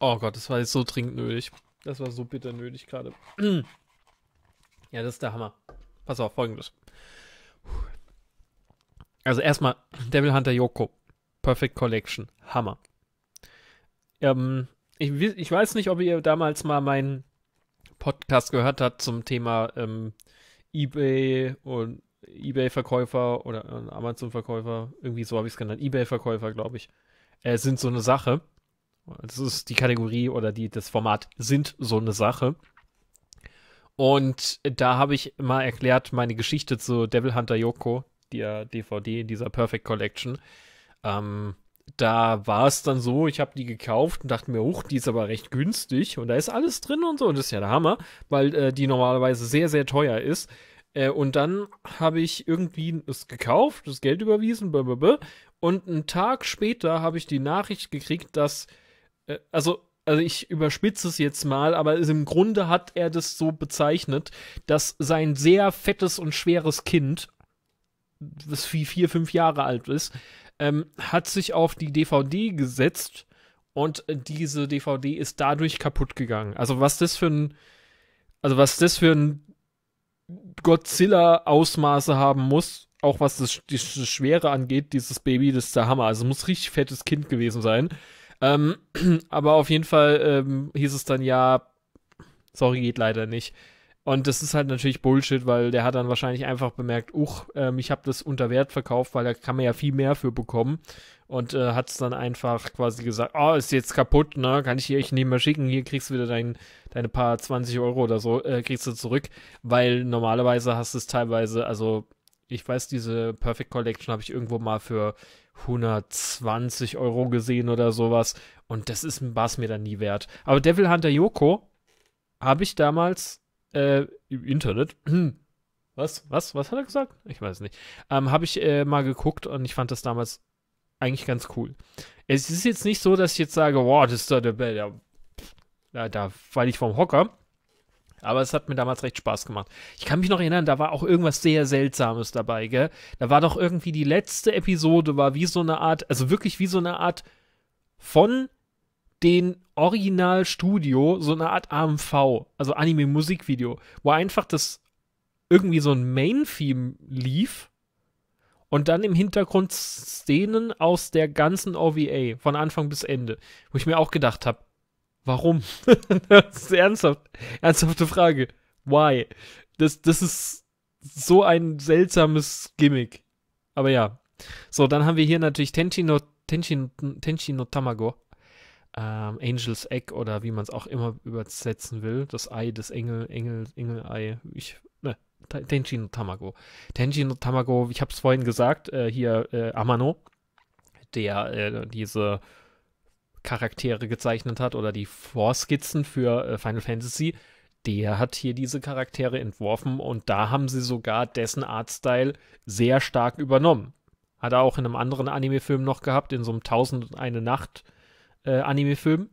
Oh Gott, das war jetzt so dringend nötig. Das war so bitter nötig gerade. ja, das ist der Hammer. Pass auf, folgendes. Also erstmal Devil Hunter Yoko. Perfect Collection. Hammer. Ähm, ich, ich, weiß nicht, ob ihr damals mal meinen Podcast gehört habt zum Thema ähm, eBay und eBay-Verkäufer oder äh, Amazon-Verkäufer. Irgendwie so habe ich es genannt. eBay-Verkäufer, glaube ich. Äh, sind so eine Sache. Das ist die Kategorie oder die, das Format sind so eine Sache. Und da habe ich mal erklärt meine Geschichte zu Devil Hunter Yoko, der DVD, in dieser Perfect Collection. Ähm, da war es dann so, ich habe die gekauft und dachte mir, huch, die ist aber recht günstig und da ist alles drin und so und das ist ja der Hammer, weil äh, die normalerweise sehr, sehr teuer ist. Äh, und dann habe ich irgendwie es gekauft, das Geld überwiesen, blablabla, und einen Tag später habe ich die Nachricht gekriegt, dass, äh, also also ich überspitze es jetzt mal, aber im Grunde hat er das so bezeichnet, dass sein sehr fettes und schweres Kind das wie vier, fünf Jahre alt ist, ähm, hat sich auf die DVD gesetzt und diese DVD ist dadurch kaputt gegangen. Also was das für ein, also was das für ein Godzilla-Ausmaße haben muss, auch was das, die Schwere angeht, dieses Baby, das ist der Hammer. Also muss richtig fettes Kind gewesen sein. Ähm, aber auf jeden Fall ähm, hieß es dann ja, sorry, geht leider nicht. Und das ist halt natürlich Bullshit, weil der hat dann wahrscheinlich einfach bemerkt, uch, ähm, ich habe das unter Wert verkauft, weil da kann man ja viel mehr für bekommen. Und äh, hat es dann einfach quasi gesagt, oh, ist jetzt kaputt, ne? Kann ich hier echt nicht mehr schicken, hier kriegst du wieder dein, deine paar 20 Euro oder so, äh, kriegst du zurück. Weil normalerweise hast du es teilweise, also ich weiß, diese Perfect Collection habe ich irgendwo mal für 120 Euro gesehen oder sowas. Und das ist ein Bass mir dann nie wert. Aber Devil Hunter Yoko habe ich damals äh, im Internet. Hm. Was? Was? Was hat er gesagt? Ich weiß nicht. Ähm, Habe ich äh, mal geguckt und ich fand das damals eigentlich ganz cool. Es ist jetzt nicht so, dass ich jetzt sage, wow, das ist da der Bell. Ja, da, da weil ich vom Hocker. Aber es hat mir damals recht Spaß gemacht. Ich kann mich noch erinnern, da war auch irgendwas sehr Seltsames dabei, gell? Da war doch irgendwie die letzte Episode, war wie so eine Art, also wirklich wie so eine Art von den Original Studio, so eine Art AMV, also Anime-Musikvideo, wo einfach das irgendwie so ein Main-Theme lief und dann im Hintergrund Szenen aus der ganzen OVA von Anfang bis Ende, wo ich mir auch gedacht habe, warum? das ist ernsthaft, ernsthafte Frage. Why? Das, das ist so ein seltsames Gimmick. Aber ja. So, dann haben wir hier natürlich Tenchi no, Tenchi, Tenchi no Tamago ähm, Angels Egg oder wie man es auch immer übersetzen will, das Ei des Engel, Engel, Engel-Ei, ich, ne, Tenchi no Tamago. Tenchi no Tamago, ich habe es vorhin gesagt, äh, hier äh, Amano, der äh, diese Charaktere gezeichnet hat oder die Vorskizzen für äh, Final Fantasy, der hat hier diese Charaktere entworfen und da haben sie sogar dessen Artstyle sehr stark übernommen. Hat er auch in einem anderen Anime-Film noch gehabt, in so einem Tausend und eine Nacht äh, Anime-Film.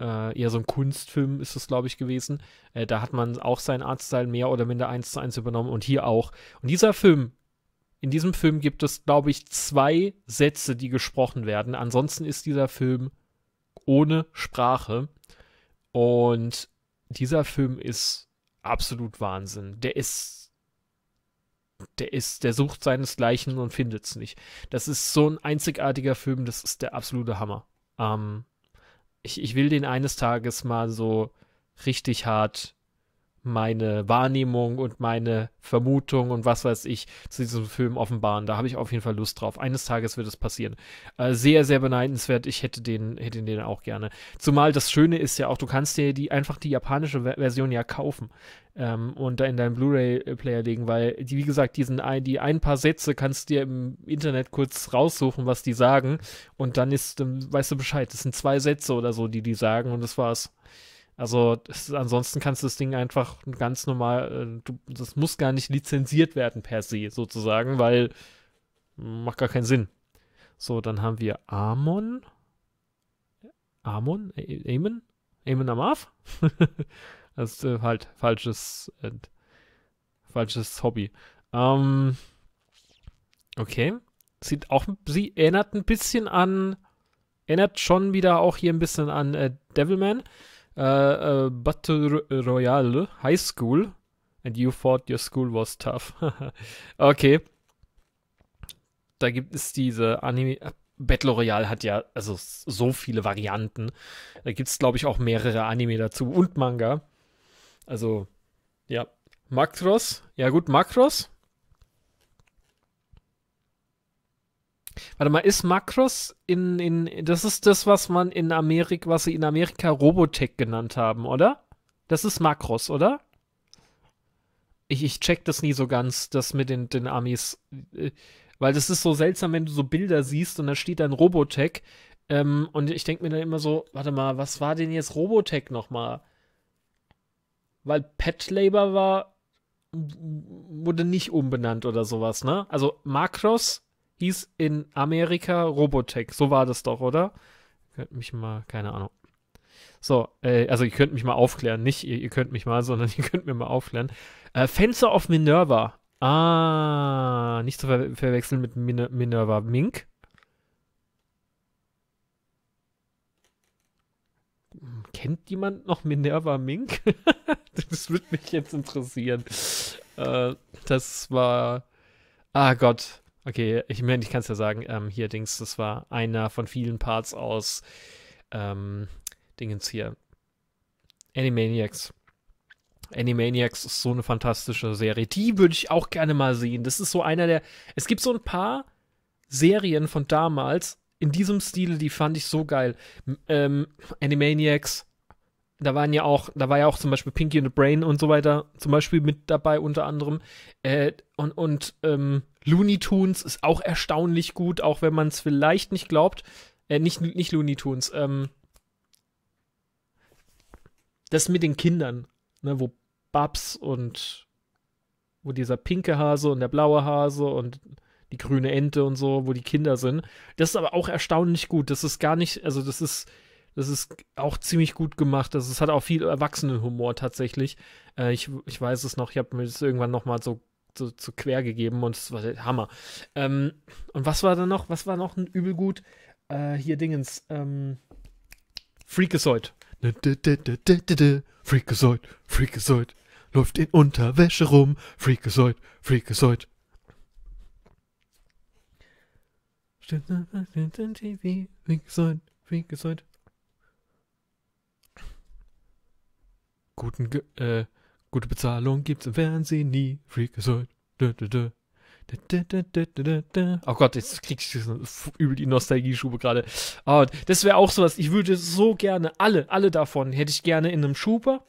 Äh, eher so ein Kunstfilm ist es, glaube ich, gewesen. Äh, da hat man auch seinen Artstyle mehr oder minder eins zu eins übernommen und hier auch. Und dieser Film, in diesem Film gibt es, glaube ich, zwei Sätze, die gesprochen werden. Ansonsten ist dieser Film ohne Sprache. Und dieser Film ist absolut Wahnsinn. Der ist der ist, der sucht seinesgleichen und findet es nicht. Das ist so ein einzigartiger Film, das ist der absolute Hammer. Ähm, ich, ich will den eines Tages mal so richtig hart meine Wahrnehmung und meine Vermutung und was weiß ich zu diesem Film offenbaren. Da habe ich auf jeden Fall Lust drauf. Eines Tages wird es passieren. Äh, sehr, sehr beneidenswert. Ich hätte den, hätte den auch gerne. Zumal das Schöne ist ja auch, du kannst dir die, einfach die japanische Version ja kaufen ähm, und da in deinen Blu-ray-Player legen, weil, die, wie gesagt, diesen die ein paar Sätze kannst du dir im Internet kurz raussuchen, was die sagen und dann ist, weißt du Bescheid. Das sind zwei Sätze oder so, die die sagen und das war's. Also ist, ansonsten kannst du das Ding einfach ganz normal, äh, du, das muss gar nicht lizenziert werden per se sozusagen, weil macht gar keinen Sinn. So, dann haben wir Amon. Amon? Amon? Amon Amaf? das ist äh, halt falsches, äh, falsches Hobby. Ähm, okay. Sieht auch, sie erinnert ein bisschen an, erinnert schon wieder auch hier ein bisschen an äh, Devilman. Uh, uh, Battle äh, Royale High School and you thought your school was tough. okay. Da gibt es diese Anime. Battle Royale hat ja also so viele Varianten. Da gibt es, glaube ich, auch mehrere Anime dazu und Manga. Also, ja. Macross. Ja, gut, Macross. Warte mal, ist Makros in, in, das ist das, was man in Amerika, was sie in Amerika Robotech genannt haben, oder? Das ist Makros, oder? Ich, ich check das nie so ganz, das mit den, den Amis. Äh, weil das ist so seltsam, wenn du so Bilder siehst und da steht dann Robotech. Ähm, und ich denke mir dann immer so, warte mal, was war denn jetzt Robotech nochmal? Weil Pet Labor war, wurde nicht umbenannt oder sowas, ne? Also Makros hieß in Amerika Robotech. So war das doch, oder? Könnt mich mal, keine Ahnung. So, äh, also ihr könnt mich mal aufklären. Nicht ihr, ihr, könnt mich mal, sondern ihr könnt mir mal aufklären. Äh, Fenster of Minerva. Ah, nicht zu ver verwechseln mit Min Minerva Mink. Kennt jemand noch Minerva Mink? das würde mich jetzt interessieren. Äh, das war. Ah Gott. Okay, ich meine, ich kann es ja sagen, ähm, hier Dings, das war einer von vielen Parts aus ähm, Dingens hier. Animaniacs. Animaniacs ist so eine fantastische Serie. Die würde ich auch gerne mal sehen. Das ist so einer der. Es gibt so ein paar Serien von damals in diesem Stil, die fand ich so geil. Ähm, Animaniacs, da waren ja auch, da war ja auch zum Beispiel Pinky and the Brain und so weiter, zum Beispiel mit dabei unter anderem. Äh, und und ähm, Looney Tunes ist auch erstaunlich gut, auch wenn man es vielleicht nicht glaubt. Äh, nicht, nicht Looney Tunes, ähm, das mit den Kindern, ne, wo Babs und wo dieser pinke Hase und der blaue Hase und die grüne Ente und so, wo die Kinder sind. Das ist aber auch erstaunlich gut. Das ist gar nicht, also das ist das ist auch ziemlich gut gemacht. Das ist, hat auch viel Erwachsenenhumor tatsächlich. Äh, ich, ich weiß es noch, ich habe mir das irgendwann nochmal so zu, zu, quer gegeben und es war der Hammer. Ähm, und was war da noch? Was war noch ein übel gut? Äh, hier Dingens. Ähm, Freakazoid. Freakazoid, Freakazoid. Läuft in Unterwäsche rum. Freakazoid, Freakazoid. Freakazoid, Freakazoid. Guten, äh, gute Bezahlung gibt's im Fernsehen nie. Freakazoid. Oh Gott, jetzt krieg ich übel die Nostalgie-Schube gerade. oh, das wäre auch sowas. Ich würde so gerne, alle, alle davon hätte ich gerne in einem Schuber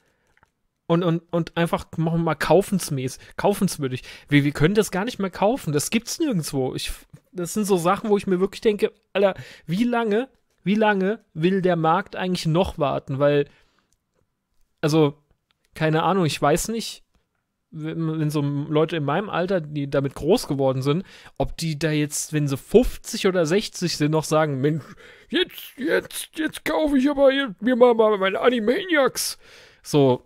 und, und, und einfach machen wir mal kaufensmäßig, kaufenswürdig. Wir, wir können das gar nicht mehr kaufen. Das gibt's nirgendwo. Ich, das sind so Sachen, wo ich mir wirklich denke, Alter, wie lange, wie lange will der Markt eigentlich noch warten? Weil also, keine Ahnung, ich weiß nicht, wenn so Leute in meinem Alter, die damit groß geworden sind, ob die da jetzt, wenn sie 50 oder 60 sind, noch sagen, Mensch, jetzt, jetzt, jetzt kaufe ich aber mir mal, mal meine Animaniacs. So,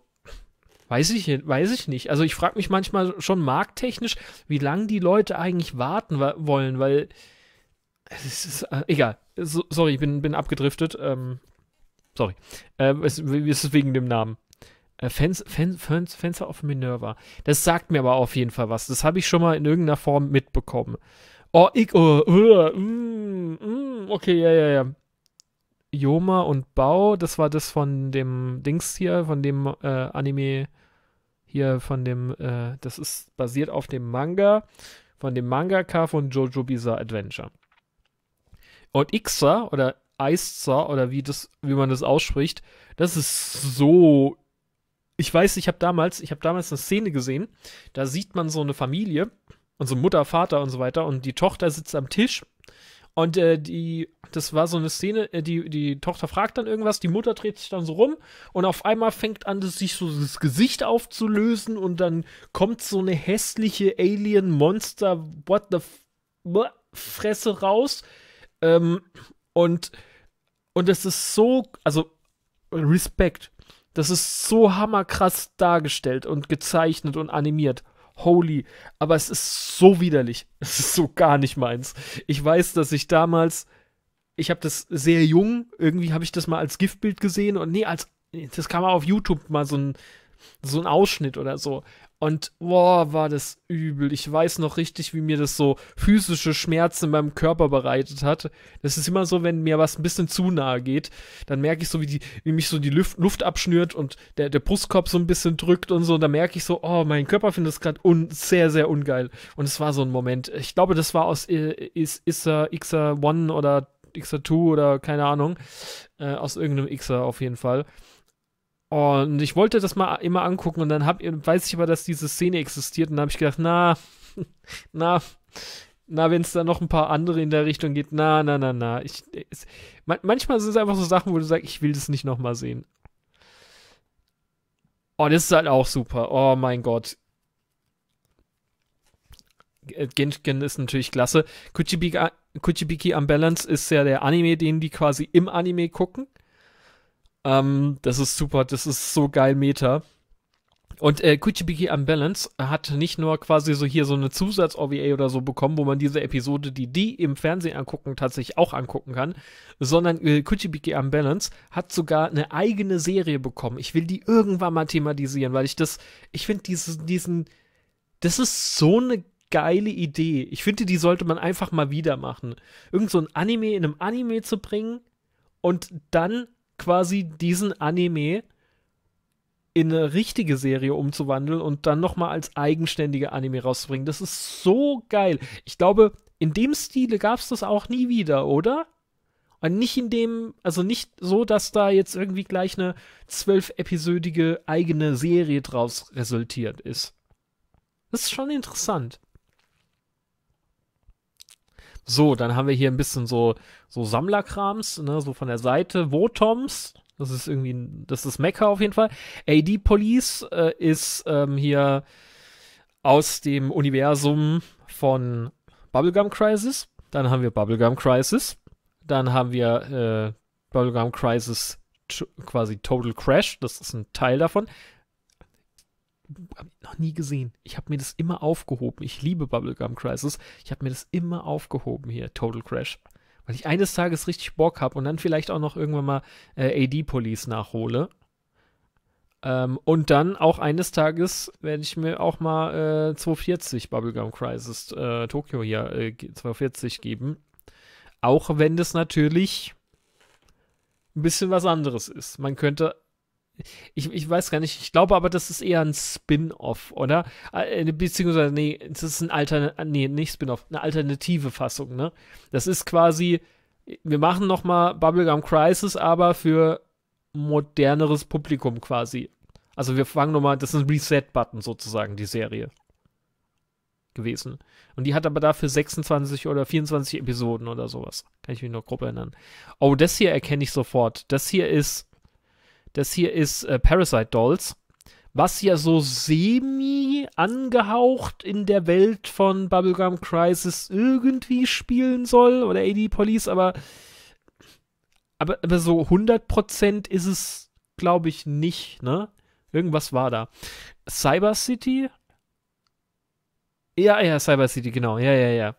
weiß ich, weiß ich nicht. Also ich frage mich manchmal schon markttechnisch, wie lange die Leute eigentlich warten wollen, weil es ist, äh, egal. So, sorry, ich bin, bin abgedriftet. Ähm, Sorry. Ähm, es, es ist wegen dem Namen. Äh, Fans, Fans, Fans, Fenster auf Minerva. Das sagt mir aber auf jeden Fall was. Das habe ich schon mal in irgendeiner Form mitbekommen. Oh, ich, oh, uh, mm, mm, okay, ja, ja, ja. Yoma und Bau, das war das von dem Dings hier, von dem äh, Anime hier, von dem, äh, das ist basiert auf dem Manga, von dem Mangaka von Jojo Bizarre Adventure. Und Ixa oder Eiszer oder wie, das, wie man das ausspricht, das ist so. Ich weiß, ich habe damals, ich habe damals eine Szene gesehen, da sieht man so eine Familie und Mutter, Vater und so weiter und die Tochter sitzt am Tisch und äh, die, das war so eine Szene, äh, die, die Tochter fragt dann irgendwas, die Mutter dreht sich dann so rum und auf einmal fängt an, das, sich so das Gesicht aufzulösen und dann kommt so eine hässliche Alien-Monster, what the Fresse raus. Ähm, und und es ist so, also Respekt. Das ist so hammerkrass dargestellt und gezeichnet und animiert. Holy. Aber es ist so widerlich. Es ist so gar nicht meins. Ich weiß, dass ich damals, ich habe das sehr jung, irgendwie habe ich das mal als Giftbild gesehen und nee, als, das kam mal auf YouTube mal so ein, so ein Ausschnitt oder so. Und boah, war das übel. Ich weiß noch richtig, wie mir das so physische Schmerzen in meinem Körper bereitet hat. Das ist immer so, wenn mir was ein bisschen zu nahe geht, dann merke ich so, wie, die, wie mich so die Luft, Luft abschnürt und der, der Brustkorb so ein bisschen drückt und so. Und da merke ich so, oh, mein Körper findet das gerade un sehr, sehr ungeil. Und es war so ein Moment. Ich glaube, das war aus äh, Is Issa, Ixa 1 oder Xer 2 oder keine Ahnung. Äh, aus irgendeinem Xer auf jeden Fall. Und ich wollte das mal immer angucken und dann hab, weiß ich aber, dass diese Szene existiert und dann habe ich gedacht, na, na, na, wenn es da noch ein paar andere in der Richtung geht, na, na, na, na. Ich, es, manchmal sind es einfach so Sachen, wo du sagst, ich will das nicht nochmal sehen. Oh, das ist halt auch super. Oh mein Gott. Äh, Genshin ist natürlich klasse. Kuchibiki, Kuchibiki Unbalance ist ja der Anime, den die quasi im Anime gucken. Ähm, das ist super, das ist so geil Meta. Und äh, Kuchibiki Unbalance hat nicht nur quasi so hier so eine Zusatz-OVA oder so bekommen, wo man diese Episode, die die im Fernsehen angucken, tatsächlich auch angucken kann, sondern äh, Kuchibiki Unbalance hat sogar eine eigene Serie bekommen. Ich will die irgendwann mal thematisieren, weil ich das, ich finde diesen, diesen, das ist so eine geile Idee. Ich finde, die sollte man einfach mal wieder machen. Irgend so ein Anime in einem Anime zu bringen und dann quasi diesen Anime in eine richtige Serie umzuwandeln und dann nochmal als eigenständige Anime rauszubringen. Das ist so geil. Ich glaube, in dem Stile gab es das auch nie wieder, oder? Und nicht in dem, also nicht so, dass da jetzt irgendwie gleich eine zwölf episodige eigene Serie draus resultiert ist. Das ist schon interessant. So, dann haben wir hier ein bisschen so, so Sammlerkrams, ne, so von der Seite. Votoms, das ist irgendwie, das ist Mecca auf jeden Fall. AD Police äh, ist ähm, hier aus dem Universum von Bubblegum Crisis. Dann haben wir Bubblegum Crisis. Dann haben wir äh, Bubblegum Crisis quasi Total Crash. Das ist ein Teil davon hab noch nie gesehen. Ich habe mir das immer aufgehoben. Ich liebe Bubblegum Crisis. Ich habe mir das immer aufgehoben hier, Total Crash. Weil ich eines Tages richtig Bock habe und dann vielleicht auch noch irgendwann mal äh, AD Police nachhole. Ähm, und dann auch eines Tages werde ich mir auch mal äh, 240 Bubblegum Crisis äh, Tokio hier äh, 240 geben. Auch wenn das natürlich ein bisschen was anderes ist. Man könnte ich, ich weiß gar nicht, ich glaube aber, das ist eher ein Spin-off, oder? Äh, äh, beziehungsweise, nee, das ist ein Alter, nee, nicht Spin-off, eine alternative Fassung, ne? Das ist quasi, wir machen noch mal Bubblegum Crisis, aber für moderneres Publikum quasi. Also wir fangen nochmal, das ist ein Reset-Button sozusagen, die Serie gewesen. Und die hat aber dafür 26 oder 24 Episoden oder sowas. Kann ich mich noch grob erinnern. Oh, das hier erkenne ich sofort. Das hier ist das hier ist äh, Parasite Dolls, was ja so semi angehaucht in der Welt von Bubblegum Crisis irgendwie spielen soll oder AD Police, aber, aber, aber so 100% ist es, glaube ich, nicht, ne? Irgendwas war da. Cyber City? Ja, ja, Cyber City, genau. Ja, ja, ja.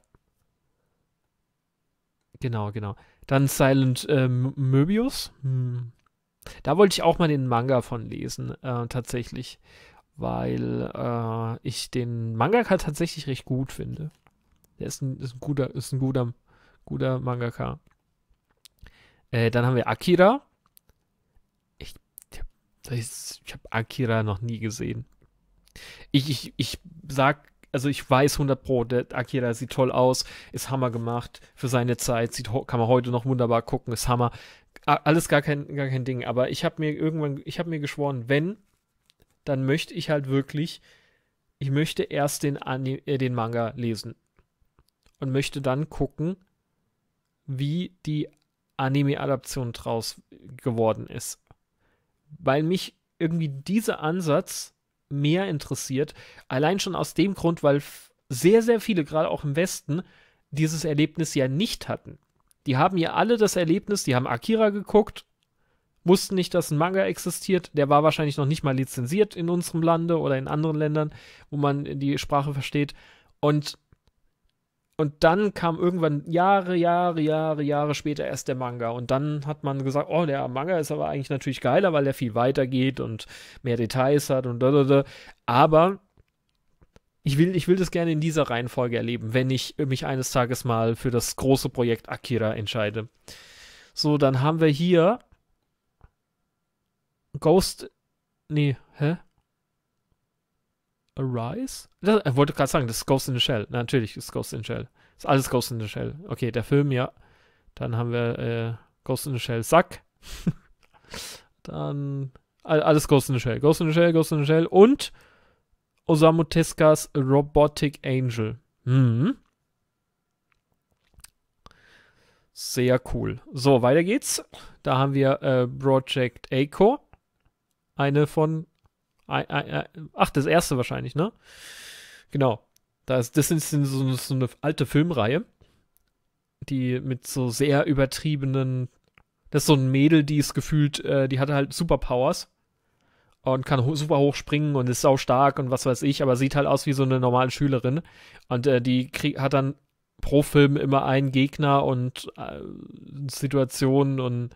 Genau, genau. Dann Silent ähm, Möbius. Hm. Da wollte ich auch mal den Manga von lesen, äh, tatsächlich. Weil äh, ich den Mangaka tatsächlich recht gut finde. Der ist ein, ist ein guter, ist ein guter, guter Mangaka. Äh, dann haben wir Akira. Ich, ich habe Akira noch nie gesehen. Ich, ich, ich sag, also ich weiß 100 Pro, der Akira sieht toll aus, ist Hammer gemacht für seine Zeit, sieht, kann man heute noch wunderbar gucken, ist Hammer. Alles gar kein, gar kein Ding. Aber ich habe mir irgendwann, ich habe mir geschworen, wenn, dann möchte ich halt wirklich, ich möchte erst den, Anime, äh, den Manga lesen. Und möchte dann gucken, wie die Anime-Adaption draus geworden ist. Weil mich irgendwie dieser Ansatz mehr interessiert. Allein schon aus dem Grund, weil sehr, sehr viele, gerade auch im Westen, dieses Erlebnis ja nicht hatten die haben hier alle das Erlebnis, die haben Akira geguckt, wussten nicht, dass ein Manga existiert, der war wahrscheinlich noch nicht mal lizenziert in unserem Lande oder in anderen Ländern, wo man die Sprache versteht. Und, und dann kam irgendwann Jahre, Jahre, Jahre, Jahre später erst der Manga. Und dann hat man gesagt, oh, der Manga ist aber eigentlich natürlich geiler, weil er viel weiter geht und mehr Details hat und da, da, da. Aber ich will, ich will das gerne in dieser Reihenfolge erleben, wenn ich mich eines Tages mal für das große Projekt Akira entscheide. So, dann haben wir hier Ghost. Nee, hä? Arise? Das, ich wollte gerade sagen, das ist Ghost in the Shell. Na, natürlich ist Ghost in the Shell. Ist alles Ghost in the Shell. Okay, der Film, ja. Dann haben wir äh, Ghost in the Shell Sack. Dann alles Ghost in the Shell. Ghost in the Shell, Ghost in the Shell und Osamu Tezukas Robotic Angel. Mhm. Sehr cool. So, weiter geht's. Da haben wir äh, Project Echo. Eine von. Ein, ein, ein, ach, das erste wahrscheinlich, ne? Genau. Das, das ist so, so eine alte Filmreihe, die mit so sehr übertriebenen. Das ist so ein Mädel, die ist gefühlt, äh, die hatte halt Superpowers und kann super hoch springen und ist auch stark und was weiß ich, aber sieht halt aus wie so eine normale Schülerin. Und äh, die krieg hat dann pro Film immer einen Gegner und äh, Situationen und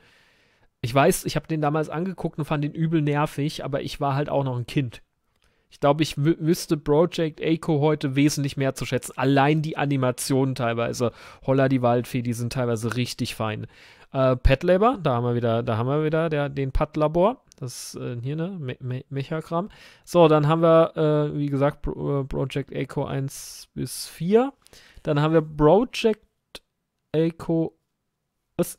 ich weiß, ich habe den damals angeguckt und fand den übel nervig, aber ich war halt auch noch ein Kind. Ich glaube, ich wüsste Project Echo heute wesentlich mehr zu schätzen. Allein die Animationen teilweise. Holla die Waldfee, die sind teilweise richtig fein. Äh, Labor, da haben wir wieder, da haben wir wieder der, den Pet-Labor. Das ist äh, hier, ne? Me Me Mechakram. So, dann haben wir, äh, wie gesagt, Pro äh, Project Echo 1 bis 4. Dann haben wir Project Echo. Was?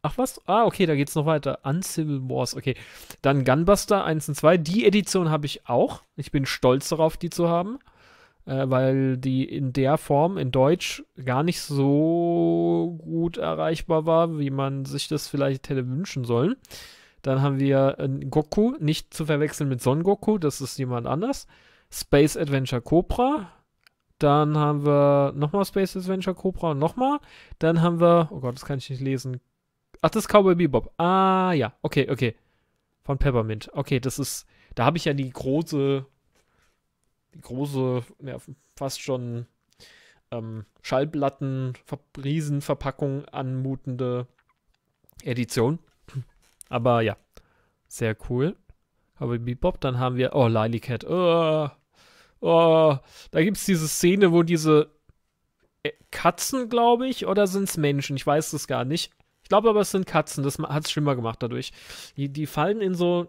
Ach was? Ah, okay, da geht's noch weiter. Uncivil Wars, okay. Dann Gunbuster 1 und 2. Die Edition habe ich auch. Ich bin stolz darauf, die zu haben äh, weil die in der Form in Deutsch gar nicht so gut erreichbar war, wie man sich das vielleicht hätte wünschen sollen. Dann haben wir äh, Goku, nicht zu verwechseln mit Son Goku, das ist jemand anders. Space Adventure Cobra. Dann haben wir nochmal Space Adventure Cobra, und nochmal. Dann haben wir, oh Gott, das kann ich nicht lesen. Ach, das ist Cowboy Bebop. Ah, ja, okay, okay. Von Peppermint. Okay, das ist, da habe ich ja die große große, ja, fast schon ähm, Schallplatten, Riesenverpackung anmutende Edition. Aber ja, sehr cool. Aber Bebop, dann haben wir, oh, Lily Cat, oh, oh, da gibt es diese Szene, wo diese äh, Katzen, glaube ich, oder sind es Menschen? Ich weiß es gar nicht. Ich glaube aber, es sind Katzen, das hat es schlimmer gemacht dadurch. Die, die fallen in so,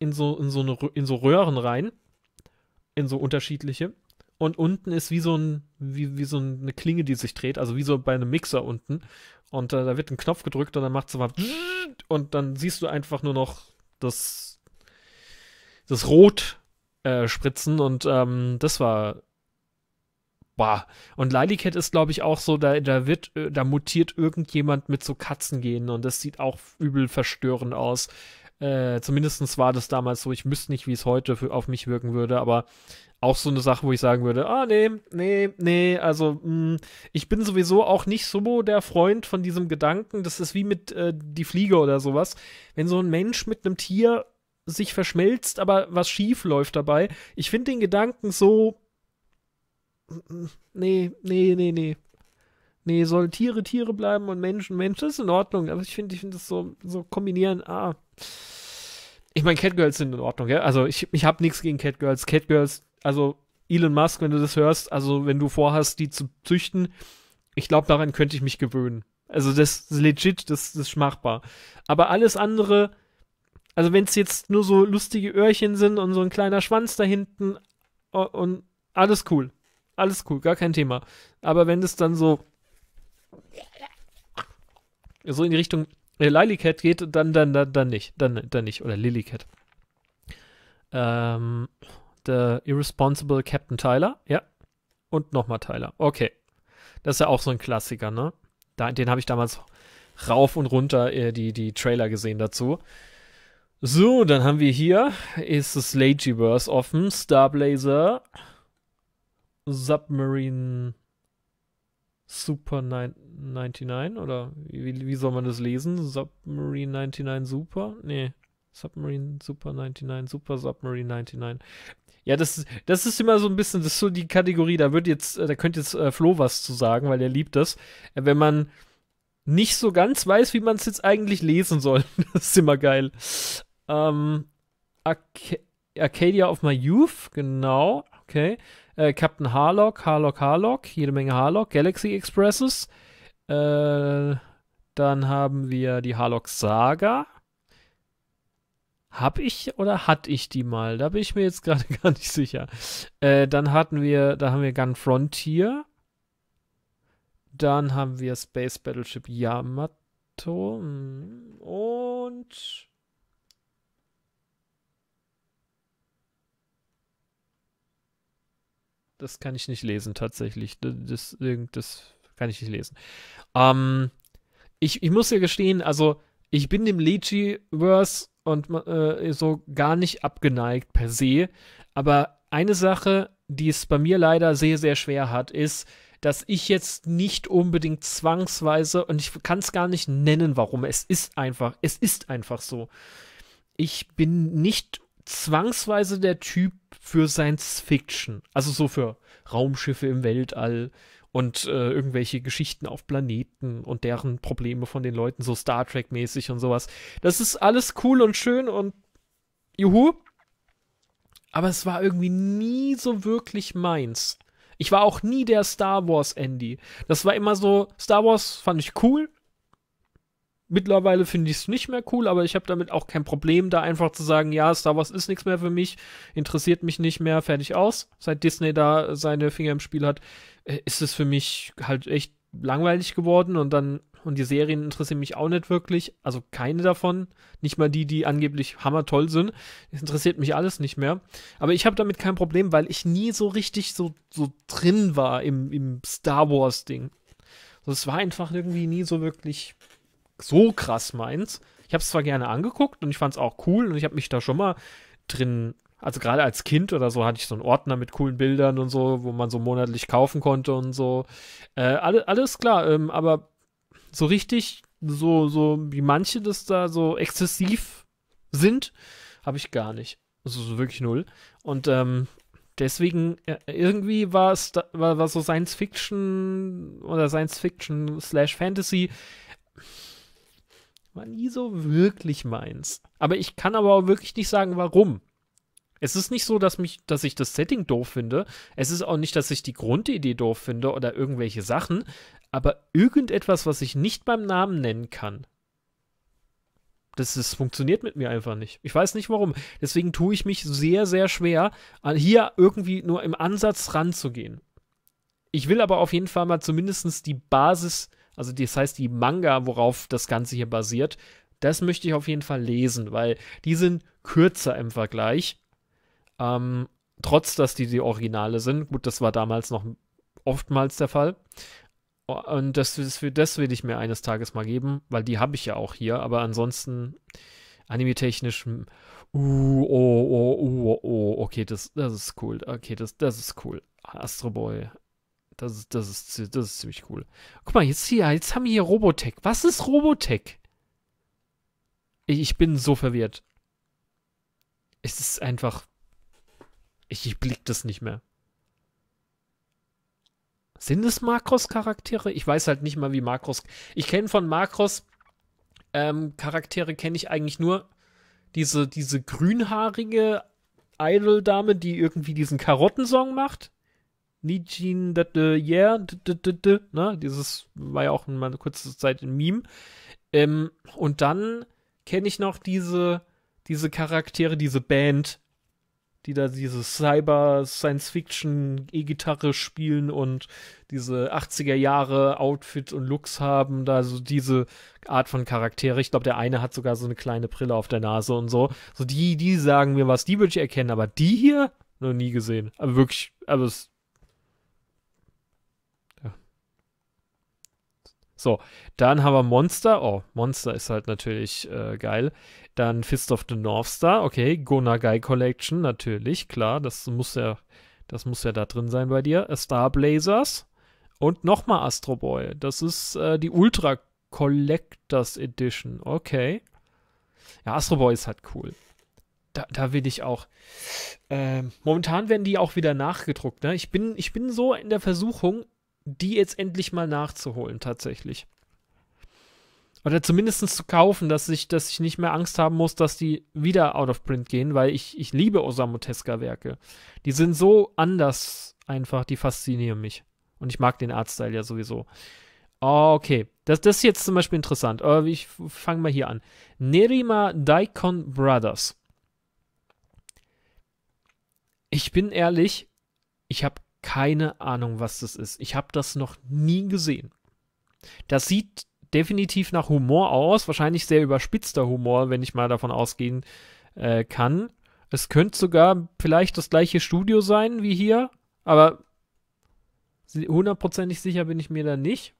in so, in so, eine, in so Röhren rein in so unterschiedliche. Und unten ist wie so, ein, wie, wie so eine Klinge, die sich dreht, also wie so bei einem Mixer unten. Und äh, da wird ein Knopf gedrückt und dann macht es so mal und dann siehst du einfach nur noch das, das Rot äh, spritzen und ähm, das war Bah. Und Lilicat ist, glaube ich, auch so, da, da wird, äh, da mutiert irgendjemand mit so Katzen gehen und das sieht auch übel verstörend aus. Äh, zumindest war das damals so. Ich wüsste nicht, wie es heute für, auf mich wirken würde, aber auch so eine Sache, wo ich sagen würde, ah nee, nee, nee, also mh, mm, ich bin sowieso auch nicht so der Freund von diesem Gedanken, das ist wie mit äh, die Fliege oder sowas. Wenn so ein Mensch mit einem Tier sich verschmelzt, aber was schief läuft dabei, ich finde den Gedanken so mm, mm, nee, nee, nee, nee. Nee, soll Tiere Tiere bleiben und Menschen Menschen, das ist in Ordnung, aber ich finde ich finde das so so kombinieren, ah ich meine, Catgirls sind in Ordnung, ja? Also ich, ich habe nichts gegen Catgirls. Catgirls, also Elon Musk, wenn du das hörst, also wenn du vorhast, die zu züchten, ich glaube, daran könnte ich mich gewöhnen. Also das ist legit, das, das ist machbar. Aber alles andere, also wenn es jetzt nur so lustige Öhrchen sind und so ein kleiner Schwanz da hinten und, und alles cool. Alles cool, gar kein Thema. Aber wenn es dann so so in die Richtung äh, Lilycat geht, dann, dann, dann, dann nicht. Dann, dann nicht. Oder Lilycat. Ähm, The Irresponsible Captain Tyler, ja. Und nochmal Tyler. Okay. Das ist ja auch so ein Klassiker, ne? Da, den habe ich damals rauf und runter äh, die, die Trailer gesehen dazu. So, dann haben wir hier, ist das Ladyverse offen, Starblazer, Submarine Super 99 oder wie, wie soll man das lesen? Submarine 99 Super? Nee. Submarine Super 99, Super Submarine 99. Ja, das, das ist immer so ein bisschen, das ist so die Kategorie, da wird jetzt, äh, da könnte jetzt äh, Flo was zu sagen, weil er liebt das. Äh, wenn man nicht so ganz weiß, wie man es jetzt eigentlich lesen soll. das ist immer geil. Ähm, Arc Arcadia of My Youth, genau, okay äh, Captain Harlock, Harlock, Harlock, jede Menge Harlock, Galaxy Expresses. Äh, dann haben wir die Harlock Saga. Hab ich oder hatte ich die mal? Da bin ich mir jetzt gerade gar nicht sicher. Äh, dann hatten wir, da haben wir Gun Frontier. Dann haben wir Space Battleship Yamato. Hm, und das kann ich nicht lesen tatsächlich. Das, das kann ich nicht lesen. Ähm, ich, ich muss ja gestehen, also ich bin dem Legiverse und äh, so gar nicht abgeneigt per se. Aber eine Sache, die es bei mir leider sehr, sehr schwer hat, ist, dass ich jetzt nicht unbedingt zwangsweise, und ich kann es gar nicht nennen, warum, es ist einfach, es ist einfach so. Ich bin nicht zwangsweise der Typ für Science Fiction. Also so für Raumschiffe im Weltall und äh, irgendwelche Geschichten auf Planeten und deren Probleme von den Leuten, so Star Trek-mäßig und sowas. Das ist alles cool und schön und juhu. Aber es war irgendwie nie so wirklich meins. Ich war auch nie der Star Wars Andy. Das war immer so, Star Wars fand ich cool, Mittlerweile finde ich es nicht mehr cool, aber ich habe damit auch kein Problem, da einfach zu sagen, ja, Star Wars ist nichts mehr für mich, interessiert mich nicht mehr, fertig aus. Seit Disney da seine Finger im Spiel hat, äh, ist es für mich halt echt langweilig geworden und dann und die Serien interessieren mich auch nicht wirklich, also keine davon, nicht mal die, die angeblich hammertoll sind. Das interessiert mich alles nicht mehr. Aber ich habe damit kein Problem, weil ich nie so richtig so, so drin war im, im Star Wars Ding. Also es war einfach irgendwie nie so wirklich so krass meins. Ich habe es zwar gerne angeguckt und ich fand es auch cool und ich habe mich da schon mal drin, also gerade als Kind oder so hatte ich so einen Ordner mit coolen Bildern und so, wo man so monatlich kaufen konnte und so. Äh, alle, alles klar, ähm, aber so richtig, so, so wie manche das da so exzessiv sind, habe ich gar nicht. Also wirklich null. Und ähm, deswegen, äh, irgendwie war es war, war so Science Fiction oder Science Fiction slash Fantasy war nie so wirklich meins. Aber ich kann aber auch wirklich nicht sagen, warum. Es ist nicht so, dass mich, dass ich das Setting doof finde. Es ist auch nicht, dass ich die Grundidee doof finde oder irgendwelche Sachen, aber irgendetwas, was ich nicht beim Namen nennen kann. Das ist, funktioniert mit mir einfach nicht. Ich weiß nicht warum. Deswegen tue ich mich sehr, sehr schwer, hier irgendwie nur im Ansatz ranzugehen. Ich will aber auf jeden Fall mal zumindest die Basis also das heißt, die Manga, worauf das Ganze hier basiert, das möchte ich auf jeden Fall lesen, weil die sind kürzer im Vergleich. Ähm, trotz, dass die die Originale sind. Gut, das war damals noch oftmals der Fall. Und das, das will ich mir eines Tages mal geben, weil die habe ich ja auch hier. Aber ansonsten anime-technisch, hm, uh, oh, oh, uh, oh, oh, okay, das, das ist cool. Okay, das, das ist cool. Astro Boy, das ist, das ist, das ist ziemlich cool. Guck mal, jetzt hier, jetzt haben wir hier Robotech. Was ist Robotech? Ich, ich bin so verwirrt. Es ist einfach. Ich, ich blick das nicht mehr. Sind es Makros-Charaktere? Ich weiß halt nicht mal, wie Makros. Ich kenne von Makros ähm, Charaktere kenne ich eigentlich nur diese, diese grünhaarige Idol-Dame, die irgendwie diesen Karottensong macht. Nijin that the yeah, ne? Dieses war ja auch mal eine kurze Zeit ein Meme. Ähm, und dann kenne ich noch diese, diese Charaktere, diese Band, die da diese Cyber Science Fiction E-Gitarre spielen und diese 80er Jahre Outfit und Looks haben, da so diese Art von Charaktere. Ich glaube, der eine hat sogar so eine kleine Brille auf der Nase und so. So die, die sagen mir was, die würde ich erkennen, aber die hier noch nie gesehen. Aber wirklich, aber also es So, dann haben wir Monster. Oh, Monster ist halt natürlich äh, geil. Dann Fist of the North Star. Okay, Gonagai Collection, natürlich, klar. Das muss ja, das muss ja da drin sein bei dir. Star Blazers. Und nochmal Astro Boy. Das ist äh, die Ultra Collectors Edition. Okay. Ja, Astro Boy ist halt cool. Da, da will ich auch. Ähm, momentan werden die auch wieder nachgedruckt. Ne? Ich, bin, ich bin so in der Versuchung, die jetzt endlich mal nachzuholen, tatsächlich. Oder zumindest zu kaufen, dass ich, dass ich nicht mehr Angst haben muss, dass die wieder out of print gehen, weil ich, ich liebe Osamu Tezuka-Werke. Die sind so anders einfach, die faszinieren mich. Und ich mag den Artstyle ja sowieso. Ah, okay, das, das ist jetzt zum Beispiel interessant. Ich fange mal hier an. Nerima Daikon Brothers. Ich bin ehrlich, ich habe keine Ahnung, was das ist. Ich habe das noch nie gesehen. Das sieht definitiv nach Humor aus, wahrscheinlich sehr überspitzter Humor, wenn ich mal davon ausgehen äh, kann. Es könnte sogar vielleicht das gleiche Studio sein wie hier, aber hundertprozentig sicher bin ich mir da nicht.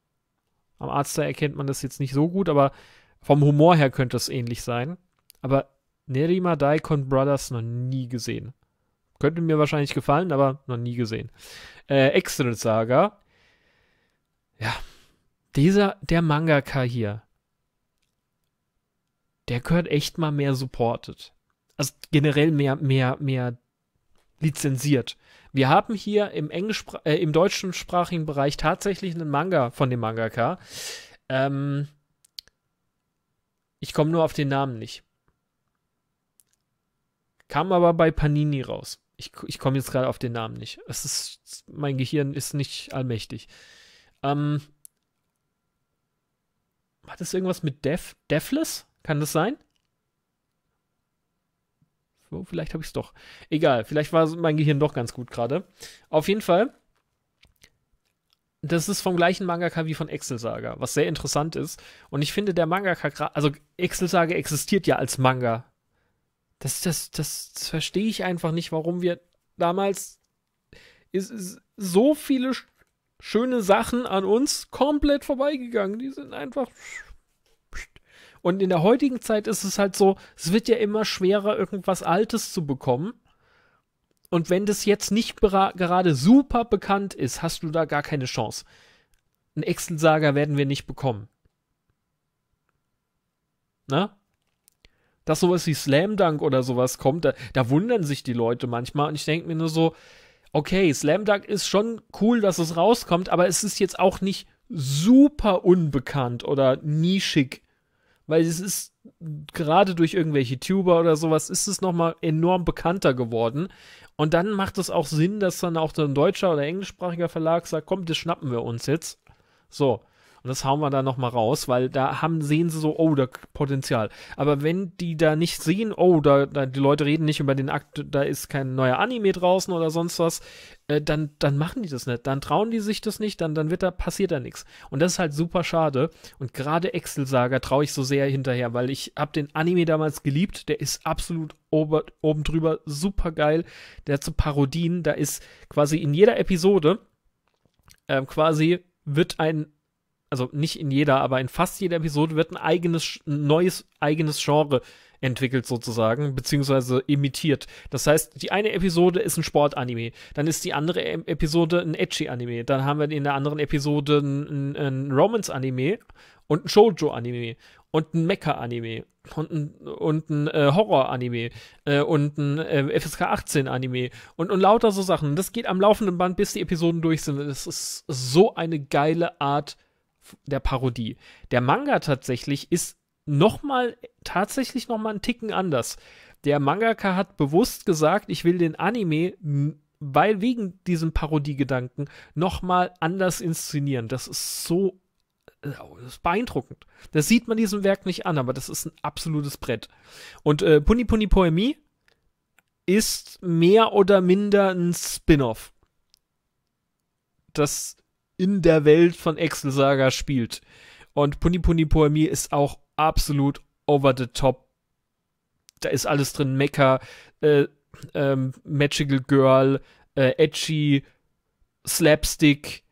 Am Arzt erkennt man das jetzt nicht so gut, aber vom Humor her könnte es ähnlich sein. Aber Nerima Daikon Brothers noch nie gesehen. Könnte mir wahrscheinlich gefallen, aber noch nie gesehen. Äh, Excellent Saga. Ja. Dieser, der Mangaka hier, der gehört echt mal mehr supported. Also generell mehr, mehr, mehr lizenziert. Wir haben hier im, Englischspr äh, im deutschsprachigen Bereich tatsächlich einen Manga von dem Mangaka. Ähm, ich komme nur auf den Namen nicht. Kam aber bei Panini raus. Ich, ich komme jetzt gerade auf den Namen nicht. Es ist, mein Gehirn ist nicht allmächtig. Ähm, hat das irgendwas mit Def, Deathless? Kann das sein? Oh, vielleicht habe ich es doch. Egal, vielleicht war mein Gehirn doch ganz gut gerade. Auf jeden Fall, das ist vom gleichen Mangaka wie von Excel Saga, was sehr interessant ist. Und ich finde, der Mangaka, also Excel Saga existiert ja als Manga. Das, das, das, verstehe ich einfach nicht, warum wir damals ist, ist so viele sch schöne Sachen an uns komplett vorbeigegangen. Die sind einfach. Und in der heutigen Zeit ist es halt so, es wird ja immer schwerer, irgendwas Altes zu bekommen. Und wenn das jetzt nicht gerade super bekannt ist, hast du da gar keine Chance. Ein Excel-Saga werden wir nicht bekommen. Na? dass sowas wie Slam Dunk oder sowas kommt, da, da wundern sich die Leute manchmal und ich denke mir nur so, okay, Slam Dunk ist schon cool, dass es rauskommt, aber es ist jetzt auch nicht super unbekannt oder nischig, weil es ist gerade durch irgendwelche Tuber oder sowas ist es nochmal enorm bekannter geworden und dann macht es auch Sinn, dass dann auch so ein deutscher oder englischsprachiger Verlag sagt, komm, das schnappen wir uns jetzt. So, und das hauen wir da nochmal raus, weil da haben, sehen sie so, oh, da Potenzial. Aber wenn die da nicht sehen, oh, da, da die Leute reden nicht über den Akt, da ist kein neuer Anime draußen oder sonst was, äh, dann, dann machen die das nicht. Dann trauen die sich das nicht, dann, dann wird da, passiert da nichts. Und das ist halt super schade. Und gerade Excel Saga traue ich so sehr hinterher, weil ich habe den Anime damals geliebt. Der ist absolut ober, oben drüber super geil. Der hat so Parodien. Da ist quasi in jeder Episode ähm, quasi wird ein also nicht in jeder, aber in fast jeder Episode wird ein eigenes, neues, eigenes Genre entwickelt sozusagen, beziehungsweise imitiert. Das heißt, die eine Episode ist ein Sportanime, dann ist die andere Episode ein Edgy-Anime, dann haben wir in der anderen Episode ein, ein Romance-Anime und ein Shoujo-Anime und ein Mecha-Anime und ein, und ein äh, Horror-Anime äh, und ein äh, FSK 18-Anime und, und lauter so Sachen. Das geht am laufenden Band, bis die Episoden durch sind. Das ist so eine geile Art, der Parodie. Der Manga tatsächlich ist nochmal, tatsächlich nochmal einen Ticken anders. Der Mangaka hat bewusst gesagt, ich will den Anime, weil wegen diesem Parodiegedanken, nochmal anders inszenieren. Das ist so das ist beeindruckend. Das sieht man diesem Werk nicht an, aber das ist ein absolutes Brett. Und äh, Puni Puni Poemie ist mehr oder minder ein Spin-off. Das in der Welt von Excel Saga spielt. Und Puni Puni Poemie ist auch absolut over the top. Da ist alles drin: Mecha, äh, ähm, Magical Girl, äh, Edgy, Slapstick,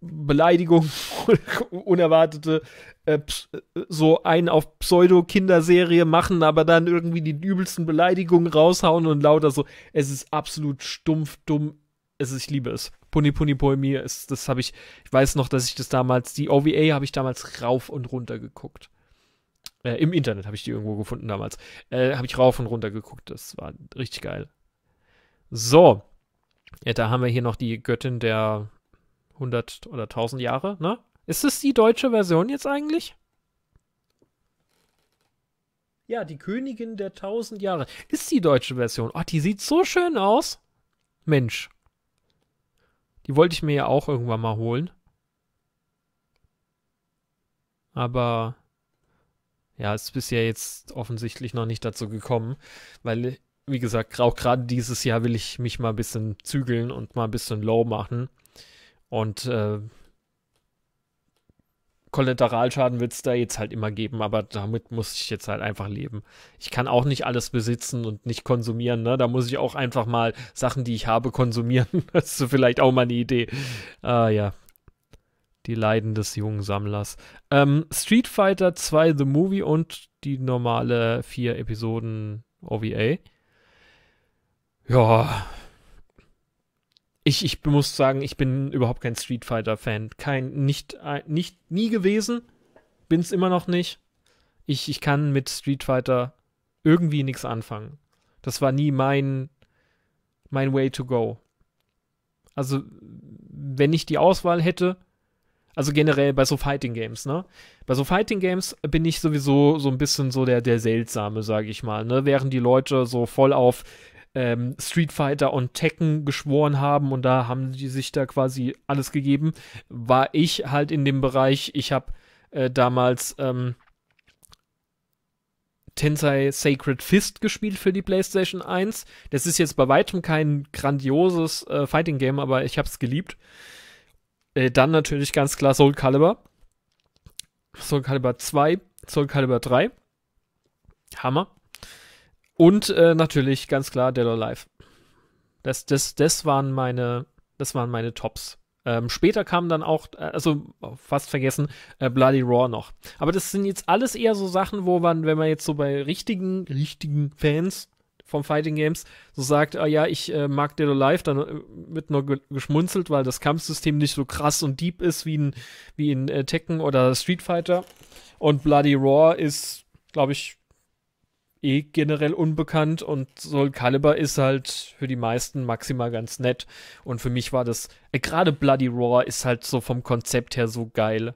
Beleidigung, unerwartete, äh, so einen auf Pseudo-Kinderserie machen, aber dann irgendwie die übelsten Beleidigungen raushauen und lauter so. Es ist absolut stumpf, dumm, es, ich liebe es. Puni Puni Poemi, ist, das habe ich, ich weiß noch, dass ich das damals, die OVA habe ich damals rauf und runter geguckt. Äh, Im Internet habe ich die irgendwo gefunden damals. Äh, habe ich rauf und runter geguckt, das war richtig geil. So, ja, da haben wir hier noch die Göttin der 100 oder 1000 Jahre, ne? Ist das die deutsche Version jetzt eigentlich? Ja, die Königin der 1000 Jahre. Ist die deutsche Version. Oh, die sieht so schön aus. Mensch, die wollte ich mir ja auch irgendwann mal holen. Aber ja, ist bisher jetzt offensichtlich noch nicht dazu gekommen, weil, wie gesagt, auch gerade dieses Jahr will ich mich mal ein bisschen zügeln und mal ein bisschen low machen. Und äh, Kollateralschaden wird es da jetzt halt immer geben, aber damit muss ich jetzt halt einfach leben. Ich kann auch nicht alles besitzen und nicht konsumieren, ne? Da muss ich auch einfach mal Sachen, die ich habe, konsumieren. das ist vielleicht auch mal eine Idee. Ah ja. Die Leiden des jungen Sammlers. Ähm, Street Fighter 2 The Movie und die normale vier Episoden OVA. Ja, ich, ich muss sagen, ich bin überhaupt kein Street Fighter-Fan. Kein, nicht, äh, nicht, nie gewesen. Bin's immer noch nicht. Ich, ich kann mit Street Fighter irgendwie nichts anfangen. Das war nie mein, mein Way to go. Also, wenn ich die Auswahl hätte, also generell bei so Fighting Games, ne? Bei so Fighting Games bin ich sowieso so ein bisschen so der, der Seltsame, sage ich mal, ne? Während die Leute so voll auf ähm, Street Fighter und Tekken geschworen haben und da haben die sich da quasi alles gegeben, war ich halt in dem Bereich, ich habe äh, damals ähm, Tensei Sacred Fist gespielt für die PlayStation 1. Das ist jetzt bei weitem kein grandioses äh, Fighting Game, aber ich habe es geliebt. Äh, dann natürlich ganz klar Soul Calibur. Soul Calibur 2, Soul Calibur 3. Hammer. Und äh, natürlich ganz klar Dead or Alive. Das, das, das, waren meine, das waren meine Tops. Ähm, später kam dann auch, äh, also oh, fast vergessen, äh, Bloody Raw noch. Aber das sind jetzt alles eher so Sachen, wo man, wenn man jetzt so bei richtigen, richtigen Fans vom Fighting Games so sagt, ah ja, ich äh, mag Dead or Alive, dann äh, wird nur ge geschmunzelt, weil das Kampfsystem nicht so krass und deep ist wie in, wie in äh, Tekken oder Street Fighter. Und Bloody Raw ist, glaube ich, eh generell unbekannt und Soul Calibur ist halt für die meisten maximal ganz nett. Und für mich war das, äh, gerade Bloody Roar ist halt so vom Konzept her so geil.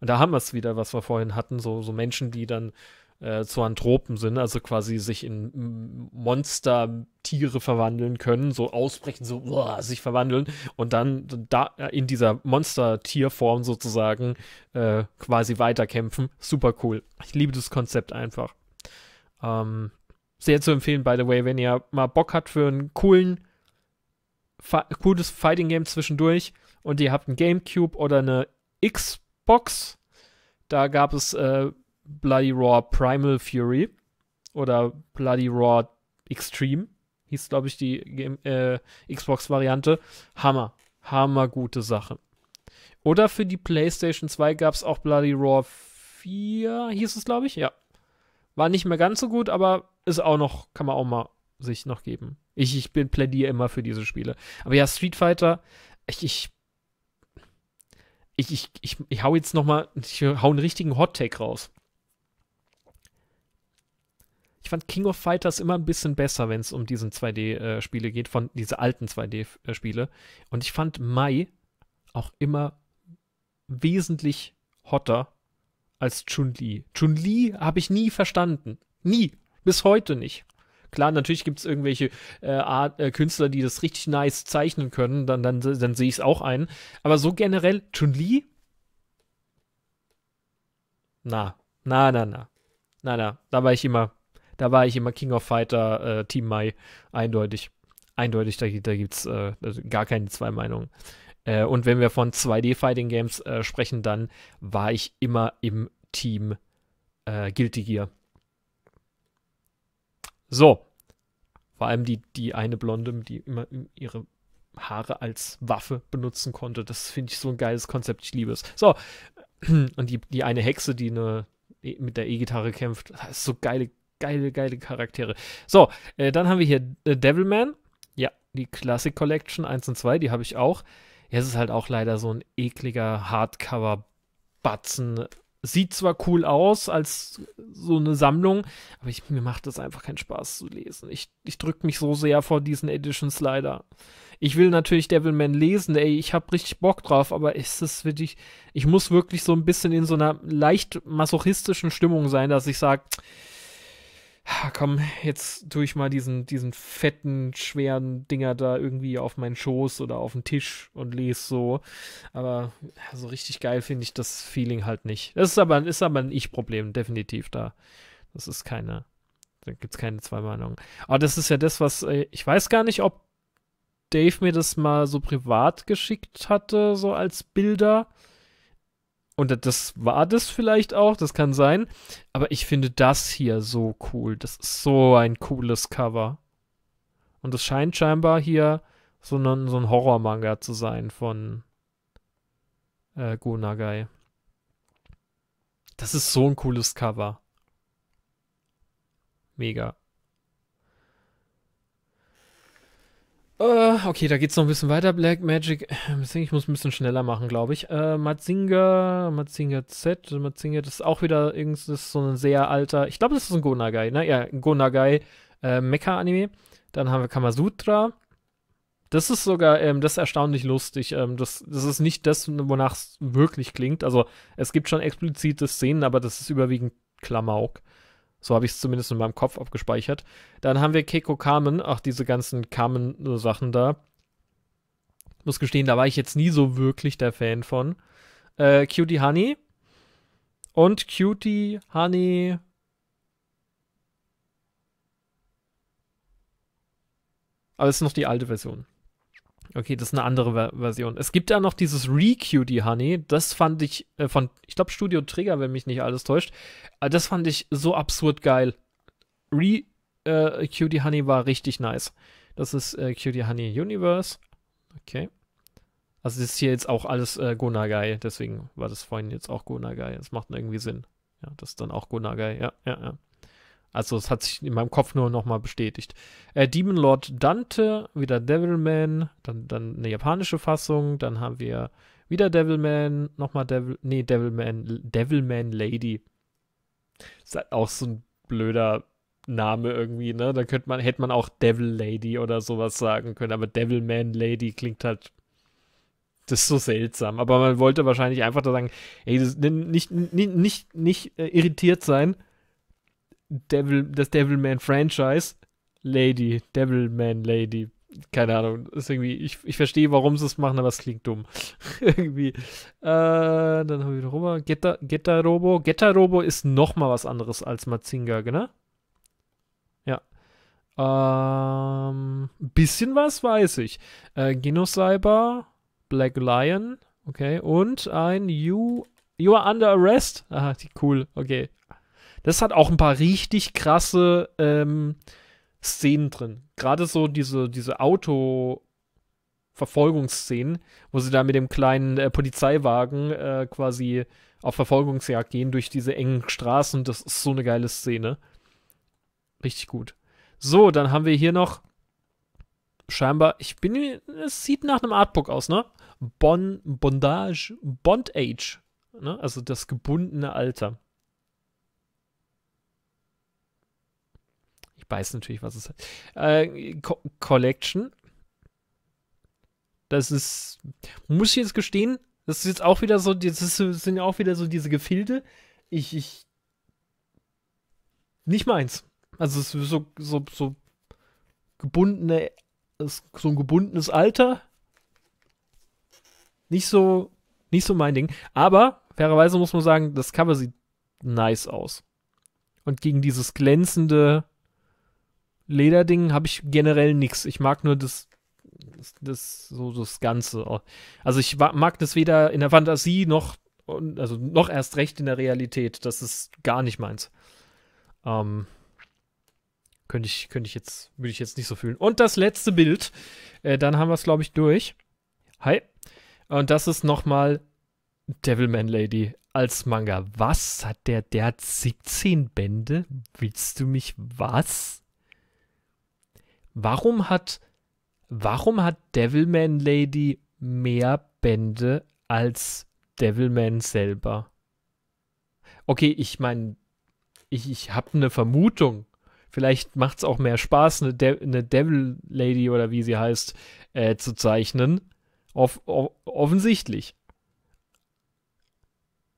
Und da haben wir es wieder, was wir vorhin hatten, so, so Menschen, die dann äh, zu Anthropen sind, also quasi sich in Monster-Tiere verwandeln können, so ausbrechen, so uah, sich verwandeln und dann da äh, in dieser Monster-Tierform sozusagen äh, quasi weiterkämpfen. Super cool. Ich liebe das Konzept einfach. Ähm, sehr zu empfehlen, by the way, wenn ihr mal Bock habt für einen coolen, cooles Fighting Game zwischendurch und ihr habt ein Gamecube oder eine Xbox, da gab es äh, Bloody Raw Primal Fury oder Bloody Raw Extreme, hieß, glaube ich, die äh, Xbox-Variante. Hammer. Hammer gute Sache. Oder für die PlayStation 2 gab es auch Bloody Raw 4, hieß es, glaube ich, ja. War nicht mehr ganz so gut, aber ist auch noch, kann man auch mal sich noch geben. Ich, ich bin plädiere immer für diese Spiele. Aber ja, Street Fighter, ich, ich, ich, ich, ich, ich hau jetzt noch mal, ich hau einen richtigen Hot Take raus. Ich fand King of Fighters immer ein bisschen besser, wenn es um diese 2D-Spiele äh, geht, von diese alten 2D-Spiele. Äh, Und ich fand Mai auch immer wesentlich hotter als Chun-Li. Chun-Li habe ich nie verstanden. Nie. Bis heute nicht. Klar, natürlich gibt es irgendwelche äh, Art, äh, Künstler, die das richtig nice zeichnen können, dann, dann, dann sehe ich es auch ein. Aber so generell, Chun-Li? Na, na, na, na. Na, na, da war ich immer, da war ich immer King of Fighter äh, Team Mai, eindeutig. Eindeutig, da, da gibt es äh, also gar keine zwei Meinungen. Äh, und wenn wir von 2D-Fighting-Games äh, sprechen, dann war ich immer im Team äh, Guilty Gear. So. Vor allem die, die eine Blonde, die immer ihre Haare als Waffe benutzen konnte. Das finde ich so ein geiles Konzept. Ich liebe es. So. Und die, die eine Hexe, die eine, e, mit der E-Gitarre kämpft. Das ah, ist so geile, geile, geile Charaktere. So, äh, dann haben wir hier äh, Devilman. Ja, die Classic Collection 1 und 2, die habe ich auch. Ja, es ist halt auch leider so ein ekliger Hardcover-Batzen. Sieht zwar cool aus als so eine Sammlung, aber ich, mir macht das einfach keinen Spaß zu lesen. Ich, ich drücke mich so sehr vor diesen Editions leider. Ich will natürlich Devilman lesen, ey, ich habe richtig Bock drauf, aber ist es wirklich, ich muss wirklich so ein bisschen in so einer leicht masochistischen Stimmung sein, dass ich sage, komm, jetzt tue ich mal diesen, diesen fetten, schweren Dinger da irgendwie auf meinen Schoß oder auf den Tisch und lese so. Aber so richtig geil finde ich das Feeling halt nicht. Das ist aber, ist aber ein Ich-Problem, definitiv da. Das ist keine, da gibt es keine zwei Meinungen. Aber das ist ja das, was, äh, ich weiß gar nicht, ob Dave mir das mal so privat geschickt hatte, so als Bilder. Und das war das vielleicht auch, das kann sein. Aber ich finde das hier so cool. Das ist so ein cooles Cover. Und es scheint scheinbar hier so ein, so ein Horror-Manga zu sein von äh, Go Nagai. Das ist so ein cooles Cover. Mega. Uh, okay, da geht es noch ein bisschen weiter. Black Magic. Ähm, ich muss ein bisschen schneller machen, glaube ich. Äh, Mazinga, Mazinga Z, also Mazinga, das ist auch wieder irgend, das so ein sehr alter. Ich glaube, das ist ein Go Nagai, ne? Ja, ein Gonagai äh, Mecha-Anime. Dann haben wir Kamasutra. Das ist sogar, ähm, das ist erstaunlich lustig. Ähm, das, das ist nicht das, wonach es wirklich klingt. Also es gibt schon explizite Szenen, aber das ist überwiegend Klamauk. So habe ich es zumindest in meinem Kopf abgespeichert. Dann haben wir Keiko Kamen, ach, diese ganzen kamen sachen da. Muss gestehen, da war ich jetzt nie so wirklich der Fan von. Äh, Cutie Honey. Und Cutie Honey. Aber es ist noch die alte Version. Okay, das ist eine andere Ver Version. Es gibt ja noch dieses Re-Cutie Honey. Das fand ich äh, von, ich glaube, Studio Trigger, wenn mich nicht alles täuscht. Äh, das fand ich so absurd geil. Re-Cutie äh, Honey war richtig nice. Das ist äh, Cutie Honey Universe. Okay. Also das ist hier jetzt auch alles äh, Gonagai, deswegen war das vorhin jetzt auch Gonagai. Das macht irgendwie Sinn. Ja, das ist dann auch Gonagai. Ja, ja, ja. Also es hat sich in meinem Kopf nur nochmal bestätigt. Äh, Demon Lord Dante, wieder Devilman, dann, dann eine japanische Fassung, dann haben wir wieder Devilman, nochmal Devil, nee, Devilman, Devilman Lady. Ist halt auch so ein blöder Name irgendwie, ne? Da könnte man, hätte man auch Devil Lady oder sowas sagen können, aber Devilman Lady klingt halt das ist so seltsam. Aber man wollte wahrscheinlich einfach da sagen, ey, das, nicht, nicht, nicht, nicht äh, irritiert sein, Devil, das Devilman-Franchise. Lady, Devilman Lady. Keine Ahnung, ist irgendwie, ich, ich verstehe, warum sie es machen, aber es klingt dumm. irgendwie. Äh, dann haben wir wieder rüber. Geta, Geta Robo. Geta Robo ist nochmal was anderes als Mazinga, genau? Ja. Ähm, bisschen was weiß ich. Äh, Genocyber, Black Lion, okay, und ein You, you are under arrest. Aha, die, cool, okay. Das hat auch ein paar richtig krasse ähm, Szenen drin. Gerade so diese, diese Auto- Verfolgungsszenen, wo sie da mit dem kleinen äh, Polizeiwagen äh, quasi auf Verfolgungsjagd gehen durch diese engen Straßen. Das ist so eine geile Szene. Richtig gut. So, dann haben wir hier noch scheinbar, ich bin, es sieht nach einem Artbook aus, ne? Bon, Bondage, Bond Age, ne? Also das gebundene Alter. Ich weiß natürlich, was es ist. Äh, Co Collection. Das ist, muss ich jetzt gestehen, das ist jetzt auch wieder so, das, ist, das sind ja auch wieder so diese Gefilde. Ich, ich, nicht meins. Also es ist so, so, so gebundene, so ein gebundenes Alter. Nicht so, nicht so mein Ding. Aber fairerweise muss man sagen, das Cover sieht nice aus. Und gegen dieses glänzende Lederding habe ich generell nichts. Ich mag nur das, das, das, so das Ganze. Also ich mag das weder in der Fantasie noch, also noch erst recht in der Realität. Das ist gar nicht meins. Ähm, könnte ich, könnte ich jetzt, würde ich jetzt nicht so fühlen. Und das letzte Bild, äh, dann haben wir es, glaube ich, durch. Hi. Und das ist nochmal Devilman Lady als Manga. Was hat der? Der hat 17 Bände? Willst du mich was? Warum hat, warum hat Devilman Lady mehr Bände als Devilman selber? Okay, ich meine, ich, ich habe eine Vermutung. Vielleicht macht es auch mehr Spaß, eine, De eine, Devil Lady oder wie sie heißt, äh, zu zeichnen. Off offensichtlich.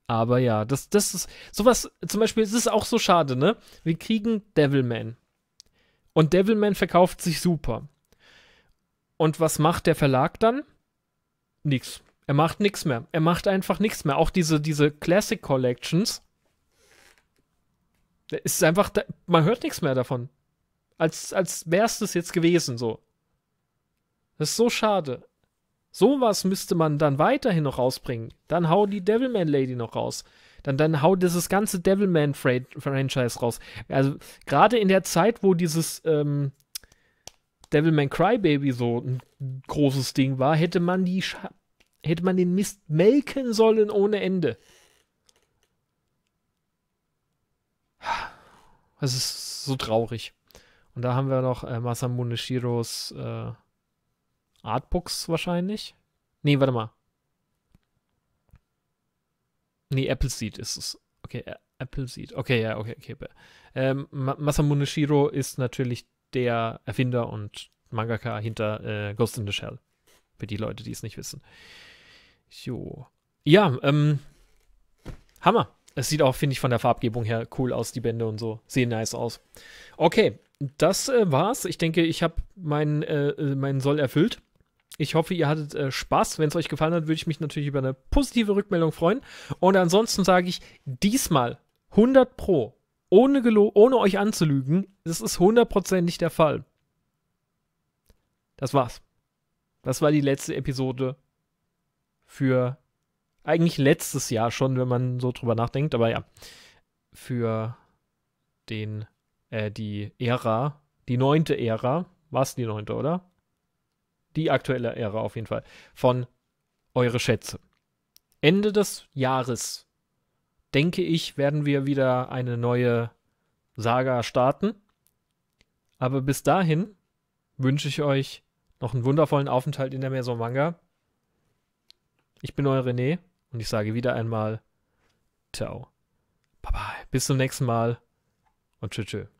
Aber ja, das, das ist sowas, zum Beispiel, es ist auch so schade, ne? Wir kriegen Devilman. Und Devilman verkauft sich super. Und was macht der Verlag dann? Nix. Er macht nichts mehr. Er macht einfach nichts mehr. Auch diese, diese Classic Collections. Ist einfach, man hört nichts mehr davon. Als, als wäre es das jetzt gewesen, so. Das ist so schade. Sowas müsste man dann weiterhin noch rausbringen. Dann hau die Devilman Lady noch raus. Dann, dann hau dieses ganze Devilman-Franchise raus. Also gerade in der Zeit, wo dieses ähm, Devilman Crybaby so ein großes Ding war, hätte man die Scha hätte man den Mist melken sollen ohne Ende. Es ist so traurig. Und da haben wir noch äh, Masamune Shiros äh, Artbooks wahrscheinlich. Nee, warte mal. Nee, Apple Seed ist es. Okay, Apple Seed. Okay, ja, okay, okay. Ähm, Masamune Shiro ist natürlich der Erfinder und Mangaka hinter äh, Ghost in the Shell. Für die Leute, die es nicht wissen. Jo. Ja, ähm, Hammer. Es sieht auch, finde ich, von der Farbgebung her cool aus, die Bände und so. Sehen nice aus. Okay, das äh, war's. Ich denke, ich habe meinen äh, äh, mein Soll erfüllt. Ich hoffe, ihr hattet äh, Spaß. Wenn es euch gefallen hat, würde ich mich natürlich über eine positive Rückmeldung freuen. Und ansonsten sage ich diesmal 100 Pro. Ohne, gelo ohne euch anzulügen, das ist hundertprozentig der Fall. Das war's. Das war die letzte Episode für eigentlich letztes Jahr schon, wenn man so drüber nachdenkt, aber ja, für den, äh, die Ära, die neunte Ära, war es die neunte, oder? die aktuelle Ära auf jeden Fall, von Eure Schätze. Ende des Jahres, denke ich, werden wir wieder eine neue Saga starten. Aber bis dahin wünsche ich euch noch einen wundervollen Aufenthalt in der Manga. Ich bin euer René und ich sage wieder einmal Ciao. Bye bye. Bis zum nächsten Mal und tschüss. tschüss.